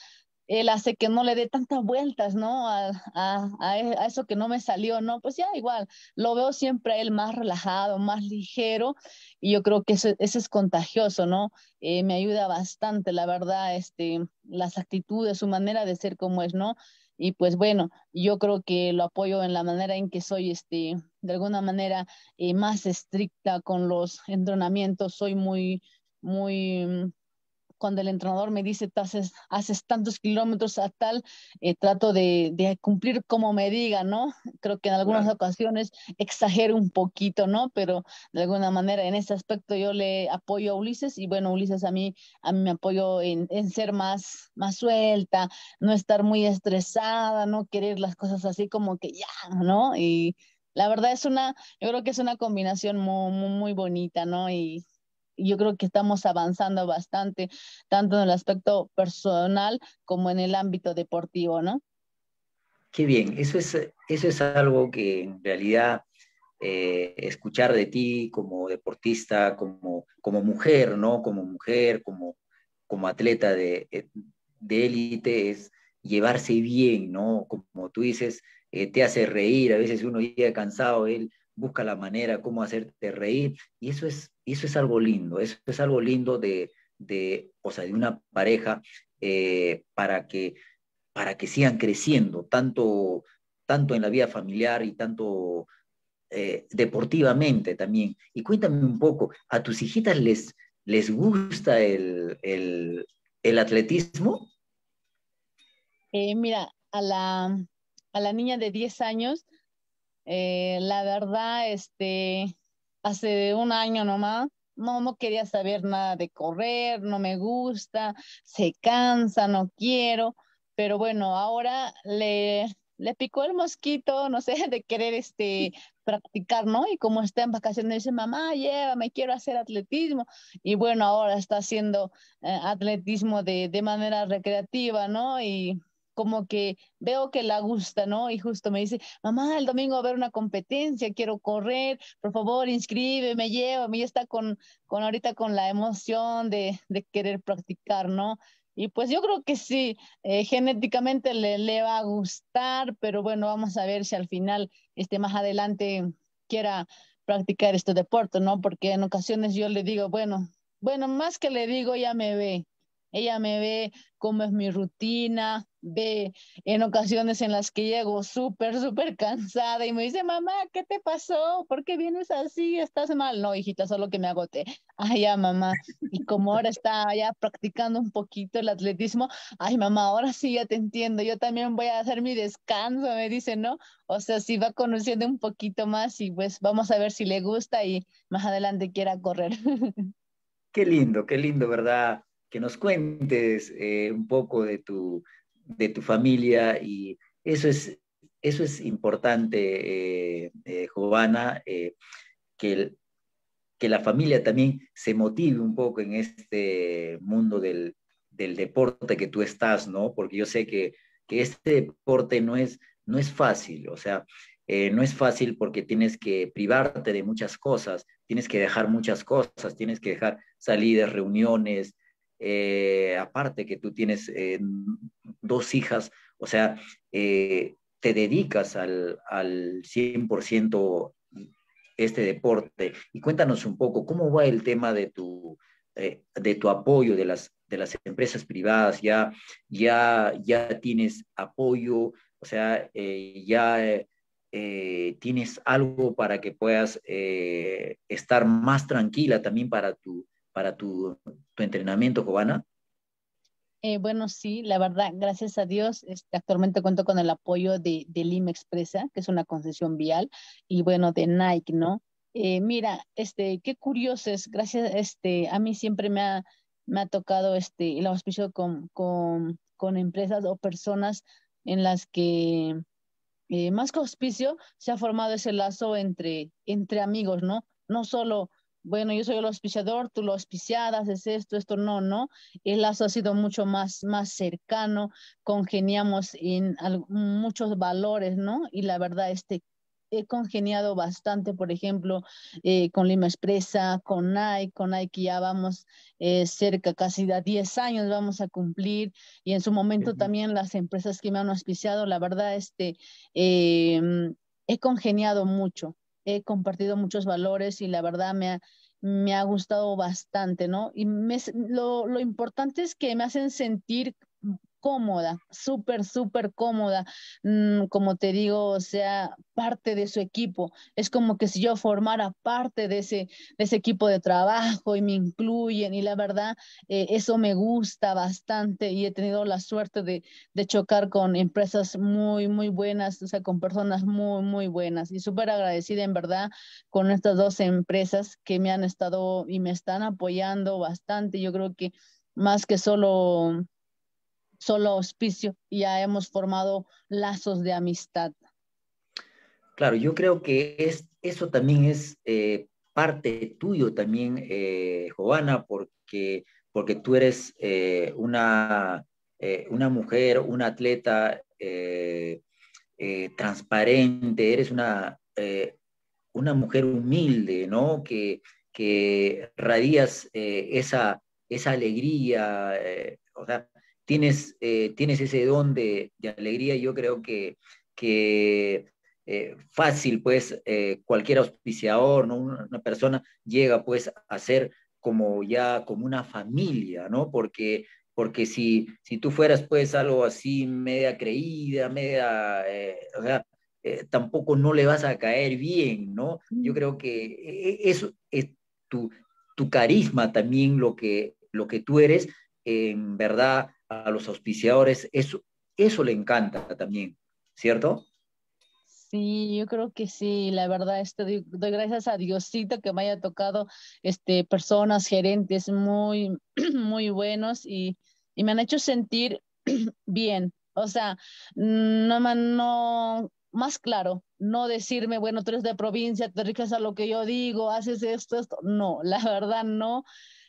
él hace que no le dé tantas vueltas, ¿no? E, a, eso que no me salió, ¿no? Pues ya igual, lo veo siempre a él más relajado, más ligero, y yo creo que eso, es contagioso, ¿no? Eh, me ayuda bastante, la verdad, este, las actitudes, su manera de ser como es, ¿no? Y pues bueno, yo creo que lo apoyo en la manera en que soy, este, de alguna manera eh, más estricta con los entrenamientos, soy muy, muy cuando el entrenador me dice, haces, haces tantos kilómetros a tal, eh, trato de, cumplir como me diga, ¿no? Creo que en algunas ocasiones exagero un poquito, ¿no? Pero de alguna manera en ese aspecto yo le apoyo a Ulises y bueno, Ulises a mí, a mí me apoyo en, en ser más, más suelta, no estar muy estresada, no querer las cosas así como que ya, ¿no? Y la verdad es una, yo creo que es una combinación muy, muy, muy bonita, ¿no? Y yo creo que estamos avanzando bastante, tanto en el aspecto personal como en el ámbito deportivo, ¿no? Qué bien, eso es, eso es algo que en realidad eh, escuchar de ti como deportista, como, como mujer, ¿no? Como mujer, como, como atleta de, eh, de élite es llevarse bien, ¿no? Como tú dices, eh, te hace reír, a veces uno llega cansado, él busca la manera, cómo hacerte reír. Y eso es, eso es algo lindo, eso es algo lindo de, o de una pareja eh, para, que, para que sigan creciendo, tanto, tanto en la vida familiar y tanto eh, deportivamente también. Y cuéntame un poco, ¿a tus hijitas les, les gusta el, atletismo? Eh, mira, a la, a la niña de 10 años eh, la verdad, este, hace un año nomás, no, no quería saber nada de correr, no me gusta, se cansa, no quiero, pero bueno, ahora le, le picó el mosquito, no sé, *laughs* de querer este, practicar, ¿no? Y como está en vacaciones, dice, mamá, me quiero hacer atletismo. Y bueno, ahora está haciendo eh, atletismo de, de manera recreativa, ¿no? Y como que veo que la gusta, ¿no? Y justo me dice, mamá, el domingo va a haber una competencia, quiero correr, por favor, inscríbeme, llévame. Y está con, con ahorita con la emoción de, de querer practicar, ¿no? Y pues yo creo que sí, eh, genéticamente le, le, va a gustar, pero bueno, vamos a ver si al final, este, más adelante, quiera practicar este deporte, ¿no? Porque en ocasiones yo le digo, bueno, bueno, más que le digo, ella me ve, ella me ve cómo es mi rutina, ve en ocasiones en las que llego súper, súper cansada y me dice, mamá, ¿qué te pasó? ¿Por qué vienes así? ¿Estás mal? No, hijita, solo que me agoté. Ay, ya, mamá. Y como ahora está ya practicando un poquito el atletismo, ay, mamá, ahora sí ya te entiendo. Yo también voy a hacer mi descanso, me dice, ¿no? O sea, sí va conociendo un poquito más y pues vamos a ver si le gusta y más adelante quiera correr. *laughs* Qué lindo, qué lindo, ¿verdad? Que nos cuentes eh, un poco de tu, de tu familia y eso es, eso es importante, eh, eh, eh que, que, la familia también se motive un poco en este mundo del, del deporte que tú estás, ¿no? Porque yo sé que, que este deporte no es, no es fácil, o sea, eh, no es fácil porque tienes que privarte de muchas cosas, tienes que dejar muchas cosas, tienes que dejar salidas, reuniones, aparte que tú tienes, dos hijas, o sea, eh, te dedicas al, al 100% este deporte. Y cuéntanos un poco, ¿cómo va el tema de tu, eh, de tu apoyo de las, de las empresas privadas? ¿Ya, ya, ya tienes apoyo? O sea, eh, ya tienes algo para que puedas estar más tranquila también para tu, para tu, tu entrenamiento, Giovanna? Eh, bueno, sí, la verdad, gracias a Dios, este, actualmente cuento con el apoyo de, de Lima Expresa, que es una concesión vial, y bueno, de Nike, ¿no? Eh, mira, este, qué curioso es, gracias, este, a mí siempre me ha, me ha tocado este, el auspicio con, con, con empresas o personas en las que eh, más que auspicio se ha formado ese lazo entre, entre amigos, ¿no? No solo bueno, yo soy el auspiciador, tú lo auspiciadas, es esto, esto, no, no. El lazo ha sido mucho más, más cercano, congeniamos en muchos valores, ¿no? Y la verdad, este, he congeniado bastante, por ejemplo, eh, con Lima Expresa, con Nike, con Nike ya vamos eh, cerca casi a 10 años vamos a cumplir y en su momento también las empresas que me han auspiciado, la verdad, este, eh, he congeniado mucho he compartido muchos valores y la verdad me ha, me ha gustado bastante, ¿no? Y me, lo, lo importante es que me hacen sentir cómoda, súper, súper cómoda, mm, como te digo, o sea, parte de su equipo. Es como que si yo formara parte de ese, ese equipo de trabajo y me incluyen y la verdad, eh, eso me gusta bastante y he tenido la suerte de chocar con empresas muy, muy buenas, o sea, con personas muy, muy buenas y súper agradecida en verdad con estas dos empresas que me han estado y me están apoyando bastante. Yo creo que más que solo solo auspicio, ya hemos formado lazos de amistad. Claro, yo creo que es, eso también es eh, parte tuyo también, Joana, eh, porque, porque tú eres eh, una, una mujer, una atleta transparente, eres una, una mujer humilde, ¿no? Que, que radías esa, esa alegría, o sea, tienes, eh, tienes ese don de, alegría y yo creo que, eh, fácil, pues, eh, cualquier auspiciador, ¿no? una, persona llega, pues, a ser como ya, como una familia, ¿no? Porque, porque si, si tú fueras, pues, algo así, media creída, media, o sea, tampoco no le vas a caer bien, ¿no? Yo mm. creo que eso es tu, tu carisma también, lo que, lo que tú eres, en verdad a los auspiciadores, eso, eso le encanta también, ¿cierto? Sí, yo creo que sí, la verdad, este, doy, gracias a Diosito que me haya tocado este, personas, gerentes muy, *clears throat* muy buenos y, y me han hecho sentir *clears throat* bien. O sea, no, no, más claro, no decirme, bueno, tú eres de provincia, te ricas a lo que yo digo, haces esto, esto. No, la verdad no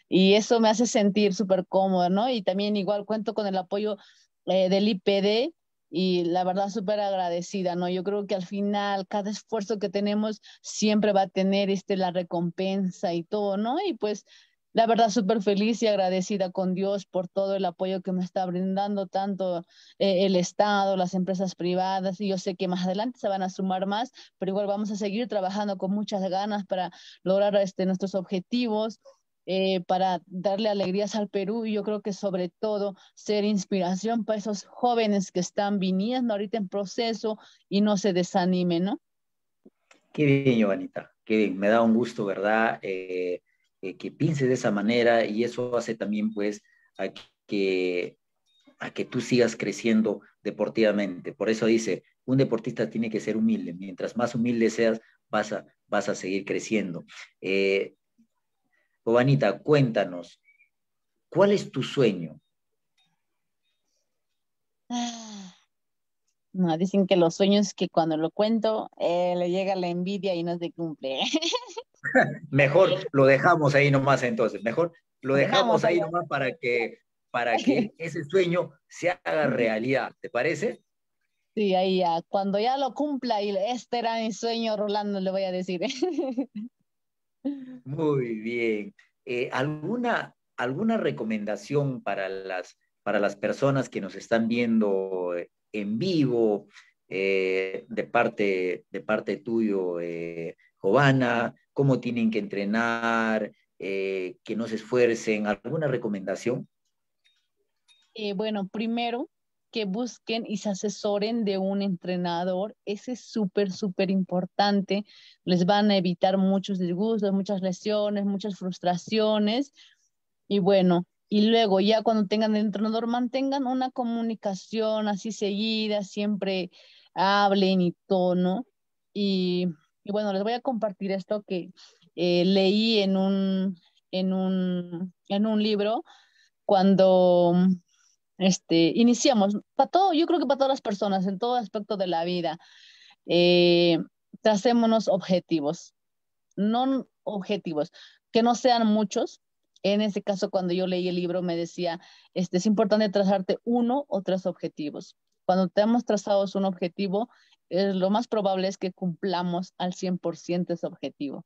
y eso me hace sentir súper cómoda, ¿no? Y también igual cuento con el apoyo eh, del IPD y la verdad súper agradecida, ¿no? Yo creo que al final cada esfuerzo que tenemos siempre va a tener este, la recompensa y todo, ¿no? Y pues la verdad súper feliz y agradecida con Dios por todo el apoyo que me está brindando tanto eh, el Estado, las empresas privadas, y yo sé que más adelante se van a sumar más, pero igual vamos a seguir trabajando con muchas ganas para lograr este, nuestros objetivos eh, para darle alegrías al Perú y yo creo que sobre todo ser inspiración para esos jóvenes que están viniendo ahorita en proceso y no se desanimen, ¿no? Qué bien, Joanita, qué bien, me da un gusto, ¿verdad? Eh, eh, que pienses de esa manera y eso hace también pues a que, a que tú sigas creciendo deportivamente. Por eso dice, un deportista tiene que ser humilde, mientras más humilde seas, vas a, vas a seguir creciendo. Eh, Juanita, cuéntanos, ¿cuál es tu sueño? Ah, no, dicen que los sueños que cuando lo cuento eh, le llega la envidia y no se cumple. *laughs* Mejor lo dejamos ahí nomás entonces, mejor lo dejamos ahí nomás para que, para que *laughs* ese sueño se haga realidad, ¿te parece? Sí, ahí ya, cuando ya lo cumpla y este era mi sueño, Rolando, le voy a decir. *laughs* Muy bien. Eh, ¿alguna, ¿Alguna recomendación para las, para las personas que nos están viendo eh, en vivo eh, de, parte, de parte tuyo, eh, ¿Cómo tienen que entrenar? que no se esfuercen? ¿Alguna recomendación? bueno, primero, que busquen y se asesoren de un entrenador. Ese es súper, súper importante. Les van a evitar muchos disgustos, muchas lesiones, muchas frustraciones. Y bueno, y luego ya cuando tengan el entrenador, mantengan una comunicación así seguida, siempre hablen y tono Y, bueno, les voy a compartir esto que eh, leí en un, en, un, en un libro cuando este, iniciamos. Para todo, yo creo que para todas las personas, en todo aspecto de la vida, eh, tracémonos objetivos, no objetivos, que no sean muchos. En ese caso, cuando yo leí el libro, me decía, este, es importante trazarte uno o tres objetivos. Cuando tenemos trazados un objetivo, lo más probable es que cumplamos al 100% ese objetivo.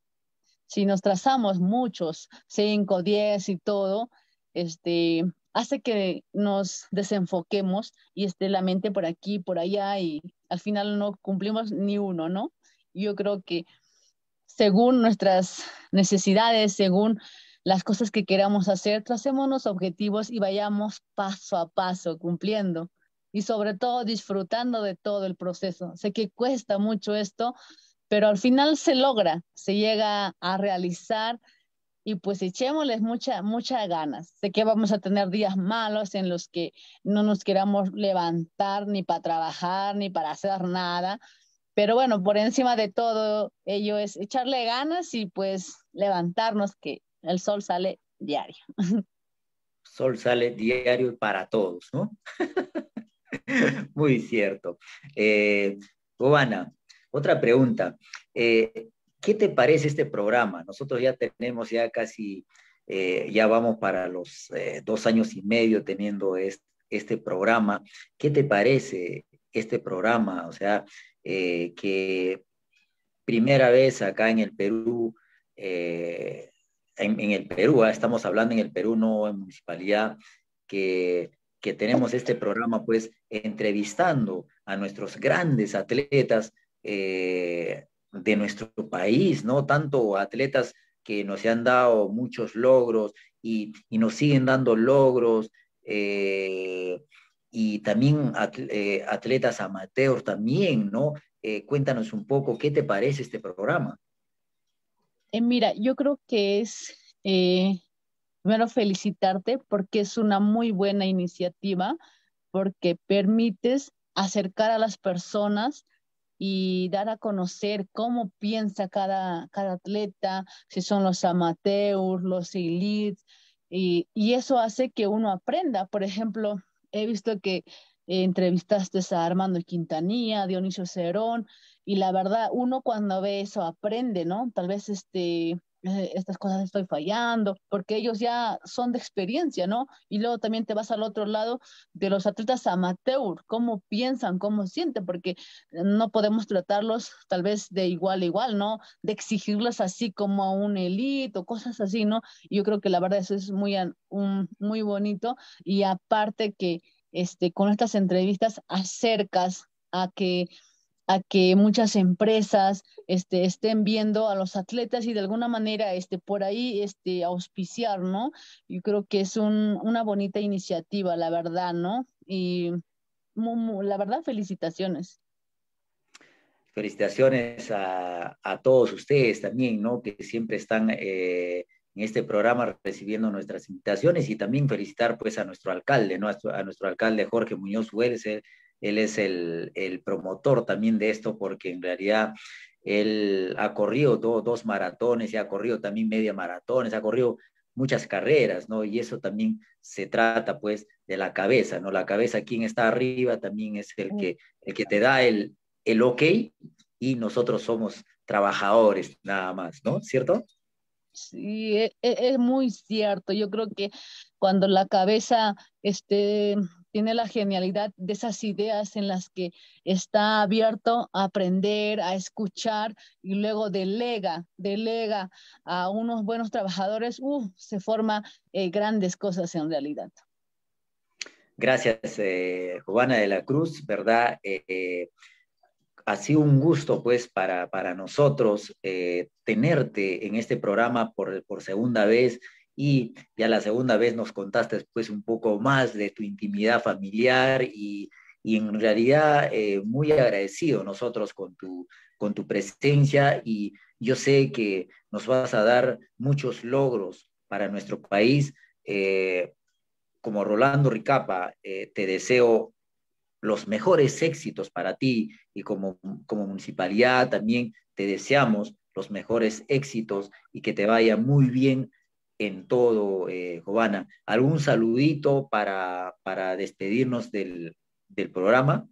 Si nos trazamos muchos, 5, 10 y todo, este, hace que nos desenfoquemos y esté la mente por aquí, por allá y al final no cumplimos ni uno, ¿no? Yo creo que según nuestras necesidades, según las cosas que queramos hacer, tracémonos objetivos y vayamos paso a paso cumpliendo y sobre todo disfrutando de todo el proceso. Sé que cuesta mucho esto, pero al final se logra, se llega a realizar y pues echémosles mucha, muchas ganas. Sé que vamos a tener días malos en los que no nos queramos levantar ni para trabajar ni para hacer nada, pero bueno, por encima de todo ello es echarle ganas y pues levantarnos que el sol sale diario. *laughs* Sol sale diario para todos, ¿no? *laughs* Muy cierto. Eh, otra pregunta. Eh, ¿Qué te parece este programa? Nosotros ya tenemos ya casi, eh, ya vamos para los eh, dos años y medio teniendo este, programa. ¿Qué te parece este programa? O sea, eh, que primera vez acá en el Perú, en, el Perú, ah, estamos hablando en el Perú, no en municipalidad, que que tenemos este programa, pues entrevistando a nuestros grandes atletas, eh, de nuestro país, ¿no? Tanto atletas que nos han dado muchos logros y, nos siguen dando logros, eh, y también eh, atletas amateurs también, ¿no? Eh, cuéntanos un poco, ¿qué te parece este programa? mira, yo creo que es, primero felicitarte porque es una muy buena iniciativa, porque permites acercar a las personas y dar a conocer cómo piensa cada, cada atleta, si son los amateurs, los elites, y, y eso hace que uno aprenda. Por ejemplo, he visto que eh, entrevistaste a Armando Quintanilla, Dionisio Cerón, y la verdad, uno cuando ve eso aprende, ¿no? Tal vez este, eh, estas cosas estoy fallando, porque ellos ya son de experiencia, ¿no? Y luego también te vas al otro lado de los atletas amateur, cómo piensan, cómo sienten, porque no podemos tratarlos tal vez de igual a igual, ¿no? De exigirlos así como a un elite o cosas así, ¿no? yo creo que la verdad eso es muy, un, muy bonito y aparte que este, con estas entrevistas acercas a que a que muchas empresas este, estén viendo a los atletas y de alguna manera este, por ahí este, auspiciar, ¿no? Yo creo que es una bonita iniciativa, la verdad, ¿no? Y la verdad, felicitaciones. Felicitaciones a, todos ustedes también, ¿no? Que siempre están... Eh, en este programa recibiendo nuestras invitaciones y también felicitar pues a nuestro alcalde, ¿no? a, nuestro alcalde Jorge Muñoz Eh, él es el, promotor también de esto porque en realidad él ha corrido dos maratones y ha corrido también media maratones, ha corrido muchas carreras, ¿no? Y eso también se trata, pues, de la cabeza, ¿no? La cabeza, quien está arriba, también es el que, el que te da el, el ok y nosotros somos trabajadores nada más, ¿no? ¿Cierto? Sí, es, e-, es muy cierto. Yo creo que cuando la cabeza esté tiene la genialidad de esas ideas en las que está abierto a aprender, a escuchar y luego delega, delega a unos buenos trabajadores, uh, se forman eh, grandes cosas en realidad. Gracias, eh, Juana de la Cruz, ¿verdad? Eh, ha sido un gusto, pues, para, nosotros tenerte en este programa por, por segunda vez y ya la segunda vez nos contaste después pues, un poco más de tu intimidad familiar y, en realidad eh, muy agradecido nosotros con tu, con tu presencia y yo sé que nos vas a dar muchos logros para nuestro país. Eh, como Rolando Ricapa, eh, te deseo los mejores éxitos para ti y como, como municipalidad también te deseamos los mejores éxitos y que te vaya muy bien en todo, eh, Giovanna. ¿Algún saludito para, para despedirnos del, del, programa?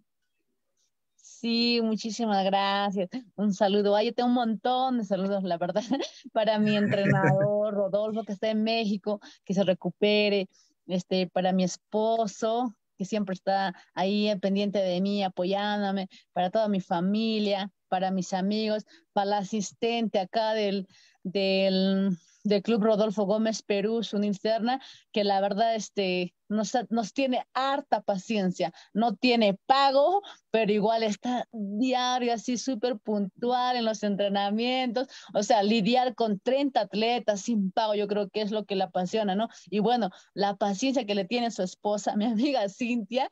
Sí, muchísimas gracias. Un saludo. Ay, yo tengo un montón de saludos, la verdad, *laughs* para mi entrenador Rodolfo, que está en México, que se recupere. Este, para mi esposo, que siempre está ahí eh, pendiente de mí, apoyándome, para toda mi familia, para mis amigos, para la asistente acá del, del del Club Rodolfo Gómez Perú, su interna, que la verdad este, nos, nos tiene harta paciencia, no tiene pago, pero igual está diario, así súper puntual en los entrenamientos, o sea, lidiar con 30 atletas sin pago, yo creo que es lo que la apasiona, ¿no? Y bueno, la paciencia que le tiene su esposa, *laughs* mi amiga Cintia,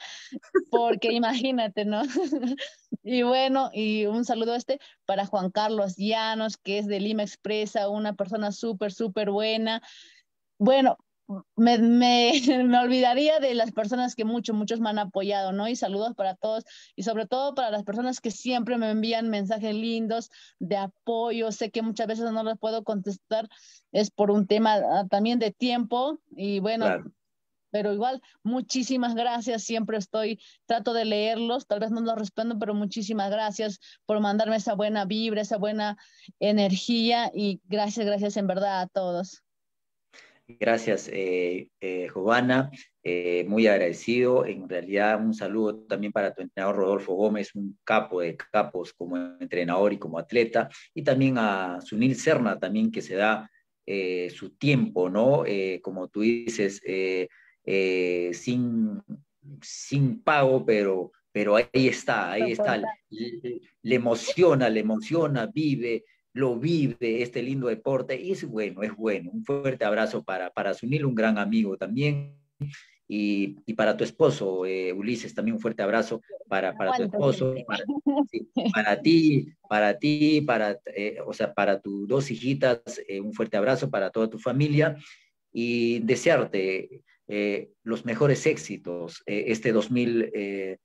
porque imagínate, ¿no? *laughs* y bueno, y un saludo este para Juan Carlos Llanos, que es de Lima Expresa, una persona súper súper buena. Bueno, me, *laughs* me, olvidaría de las personas que mucho, muchos me han apoyado, ¿no? Y saludos para todos y sobre todo para las personas que siempre me envían mensajes lindos de apoyo. Sé que muchas veces no les puedo contestar, es por un tema ah, también de tiempo y bueno, pero igual, muchísimas gracias, siempre estoy, trato de leerlos, tal vez no los respondo, pero muchísimas gracias por mandarme esa buena vibra, esa buena energía y gracias, gracias en verdad a todos. Gracias, eh, eh, eh muy agradecido. En realidad, un saludo también para tu entrenador Rodolfo Gómez, un capo de capos como entrenador y como atleta, y también a Sunil Serna, también que se da eh, su tiempo, ¿no? como tú dices, eh, sin, sin pago, pero, pero ahí está, ahí está. Le, emociona, le emociona, vive, lo vive este lindo deporte es bueno, es bueno. Un fuerte abrazo para, para Sunil, un gran amigo también. Y, para tu esposo, eh, Ulises, también un fuerte abrazo para, para tu esposo, *laughs* para, ti, para ti, para, eh, o sea, para tus dos hijitas, un fuerte abrazo para toda tu familia y desearte eh, los mejores éxitos eh, este 2022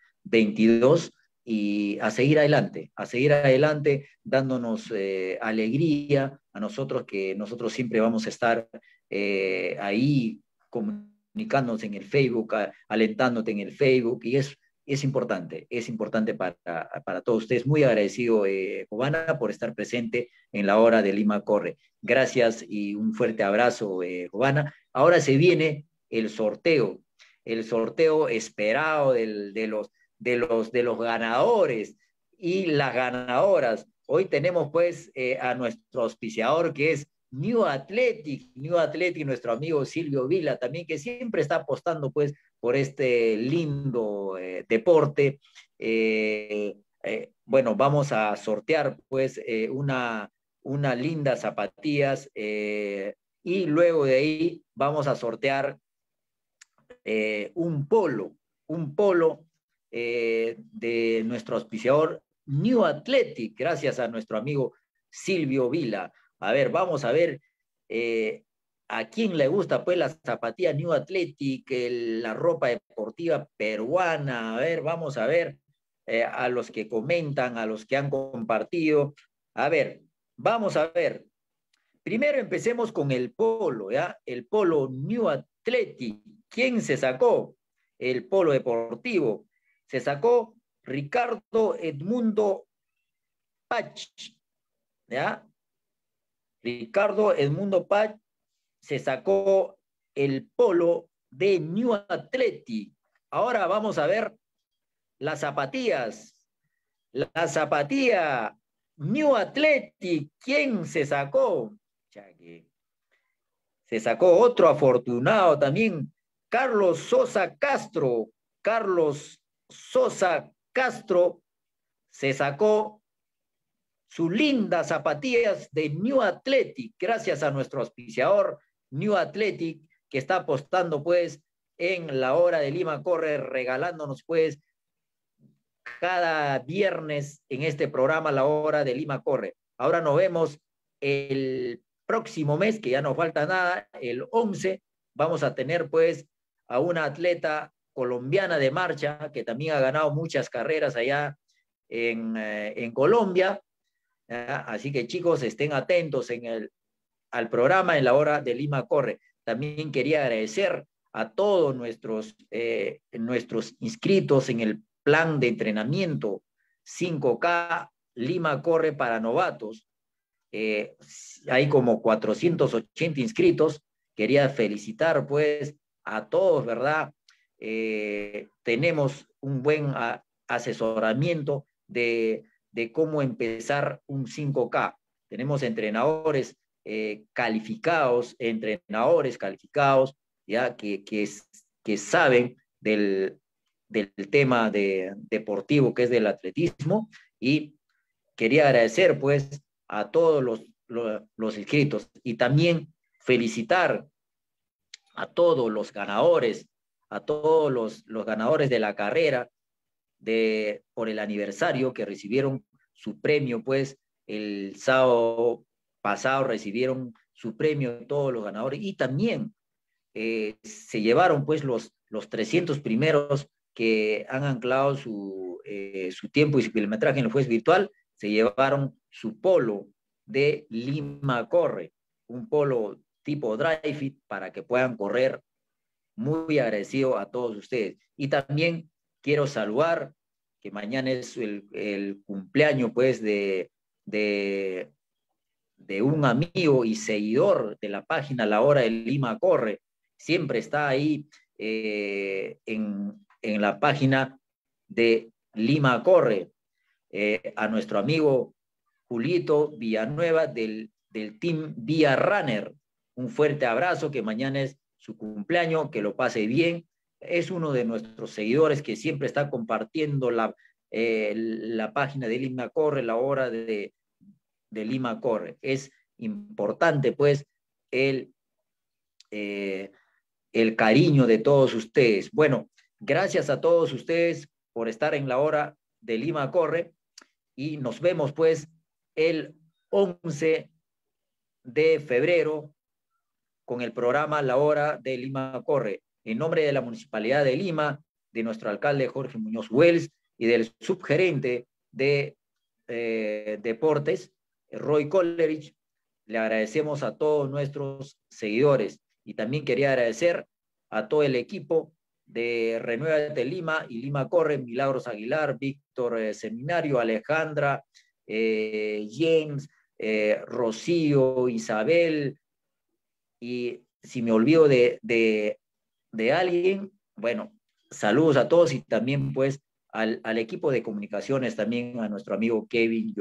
eh, y a seguir adelante, a seguir adelante dándonos alegría a nosotros que nosotros siempre vamos a estar ahí comunicándonos en el Facebook, alentándote en el Facebook y es es importante, es importante para, para todos ustedes. Muy agradecido, eh, Giovanna, por estar presente en la hora de Lima Corre. Gracias y un fuerte abrazo, eh, Ahora se viene el sorteo, el sorteo esperado de, los, de, los, de los ganadores y las ganadoras. Hoy tenemos pues eh, a nuestro auspiciador que es New Athletic, New Athletic, nuestro amigo Silvio Vila también, que siempre está apostando pues por este lindo eh, deporte. Eh, bueno, vamos a sortear pues una, una linda zapatillas y luego de ahí vamos a sortear eh, un polo, un polo eh, de nuestro auspiciador New Athletic, gracias a nuestro amigo Silvio Vila. A ver, vamos a ver eh, a quién le gusta pues la zapatilla New Athletic, la ropa deportiva peruana. A ver, vamos a ver a los que comentan, a los que han compartido. A ver, vamos a ver. Primero empecemos con el polo, ¿ya? El polo New Athletic. ¿Quién se sacó el polo deportivo? Se sacó Ricardo Edmundo Pach, ¿ya? Ricardo Edmundo Pach se sacó el polo de New Atleti. Ahora vamos a ver las zapatillas. La zapatilla New Atleti, ¿quién se sacó? Se sacó otro afortunado también, Carlos Sosa Castro, Carlos Sosa Castro se sacó sus lindas zapatillas de New Athletic, gracias a nuestro auspiciador New Athletic, que está apostando pues en la hora de Lima Corre, regalándonos pues cada viernes en este programa La Hora de Lima Corre. Ahora nos vemos el próximo mes, que ya no falta nada, el 11, vamos a tener pues a una atleta colombiana de marcha que también ha ganado muchas carreras allá en, eh, Colombia. Así que chicos, estén atentos en el, al programa en la hora de Lima Corre. También quería agradecer a todos nuestros, eh, nuestros inscritos en el plan de entrenamiento 5K Lima Corre para novatos. Eh, hay como 480 inscritos. Quería felicitar pues a todos, ¿verdad? Eh, tenemos un buen ah, asesoramiento de, de, cómo empezar un 5K. Tenemos entrenadores eh, calificados, entrenadores calificados, ya que, que, saben del, del tema de, deportivo que es del atletismo y quería agradecer pues a todos los, los, los inscritos y también felicitar a todos los ganadores, a todos los, ganadores de la carrera de, por el aniversario que recibieron su premio, pues el sábado pasado recibieron su premio todos los ganadores y también eh, se llevaron pues los, los 300 primeros que han anclado su, eh, su tiempo y su kilometraje en el juez virtual, se llevaron su polo de Lima Corre, un polo tipo dry fit para que puedan correr. Muy agradecido a todos ustedes. Y también quiero saludar que mañana es el, cumpleaños pues de, de, un amigo y seguidor de la página La Hora de Lima Corre. Siempre está ahí eh, en, en, la página de Lima Corre. Eh, a nuestro amigo Julito Villanueva del, del Team Vía Runner un fuerte abrazo, que mañana es su cumpleaños, que lo pase bien. Es uno de nuestros seguidores que siempre está compartiendo la, eh, la página de Lima Corre, la hora de, Lima Corre. Es importante, pues, el, eh, el cariño de todos ustedes. Bueno, gracias a todos ustedes por estar en la hora de Lima Corre y nos vemos, pues, el 11 de febrero con el programa La Hora de Lima Corre, en nombre de la Municipalidad de Lima, de nuestro alcalde Jorge Muñoz Wells y del subgerente de eh, Deportes, Roy Coleridge Le agradecemos a todos nuestros seguidores y también quería agradecer a todo el equipo de Renueva de Lima y Lima Corre, Milagros Aguilar, Víctor eh, Seminario, Alejandra, eh, James, Rocío, Isabel, y si me olvido de, alguien, bueno, saludos a todos y también pues al, equipo de comunicaciones, también a nuestro amigo Kevin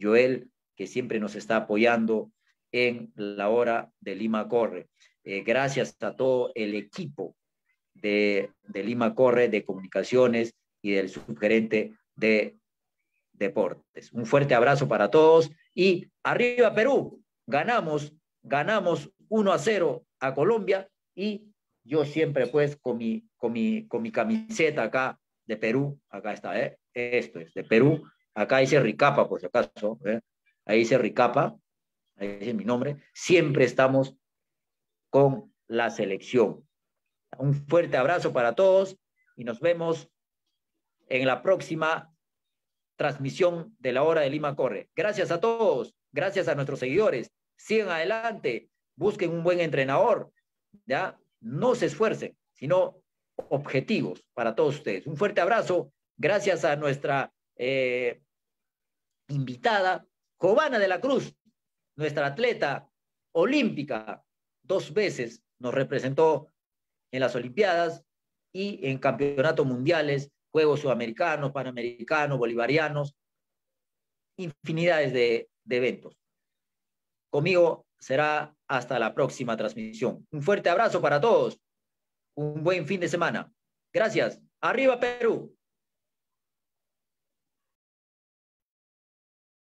Joel, que siempre nos está apoyando en la hora de Lima Corre. Eh, gracias a todo el equipo de, de, Lima Corre, de comunicaciones y del subgerente de deportes. Un fuerte abrazo para todos y arriba Perú, ganamos, ganamos 1 a 0 a Colombia y yo siempre pues con mi, con mi, con mi camiseta acá de Perú, acá está, ¿eh? esto es de Perú, acá dice Ricapa por si acaso, ¿eh? ahí dice Ricapa, ahí dice mi nombre, siempre estamos con la selección. Un fuerte abrazo para todos y nos vemos en la próxima transmisión de la hora de Lima Corre. Gracias a todos, gracias a nuestros seguidores. Sigan adelante, busquen un buen entrenador, ¿ya? No se esfuercen, sino objetivos para todos ustedes. Un fuerte abrazo, gracias a nuestra eh, invitada, Cobana de la Cruz, nuestra atleta olímpica, dos veces nos representó en las Olimpiadas y en campeonatos mundiales, Juegos Sudamericanos, Panamericanos, Bolivarianos, infinidades de eventos. Conmigo será hasta la próxima transmisión. Un fuerte abrazo para todos. Un buen fin de semana. Gracias. Arriba Perú.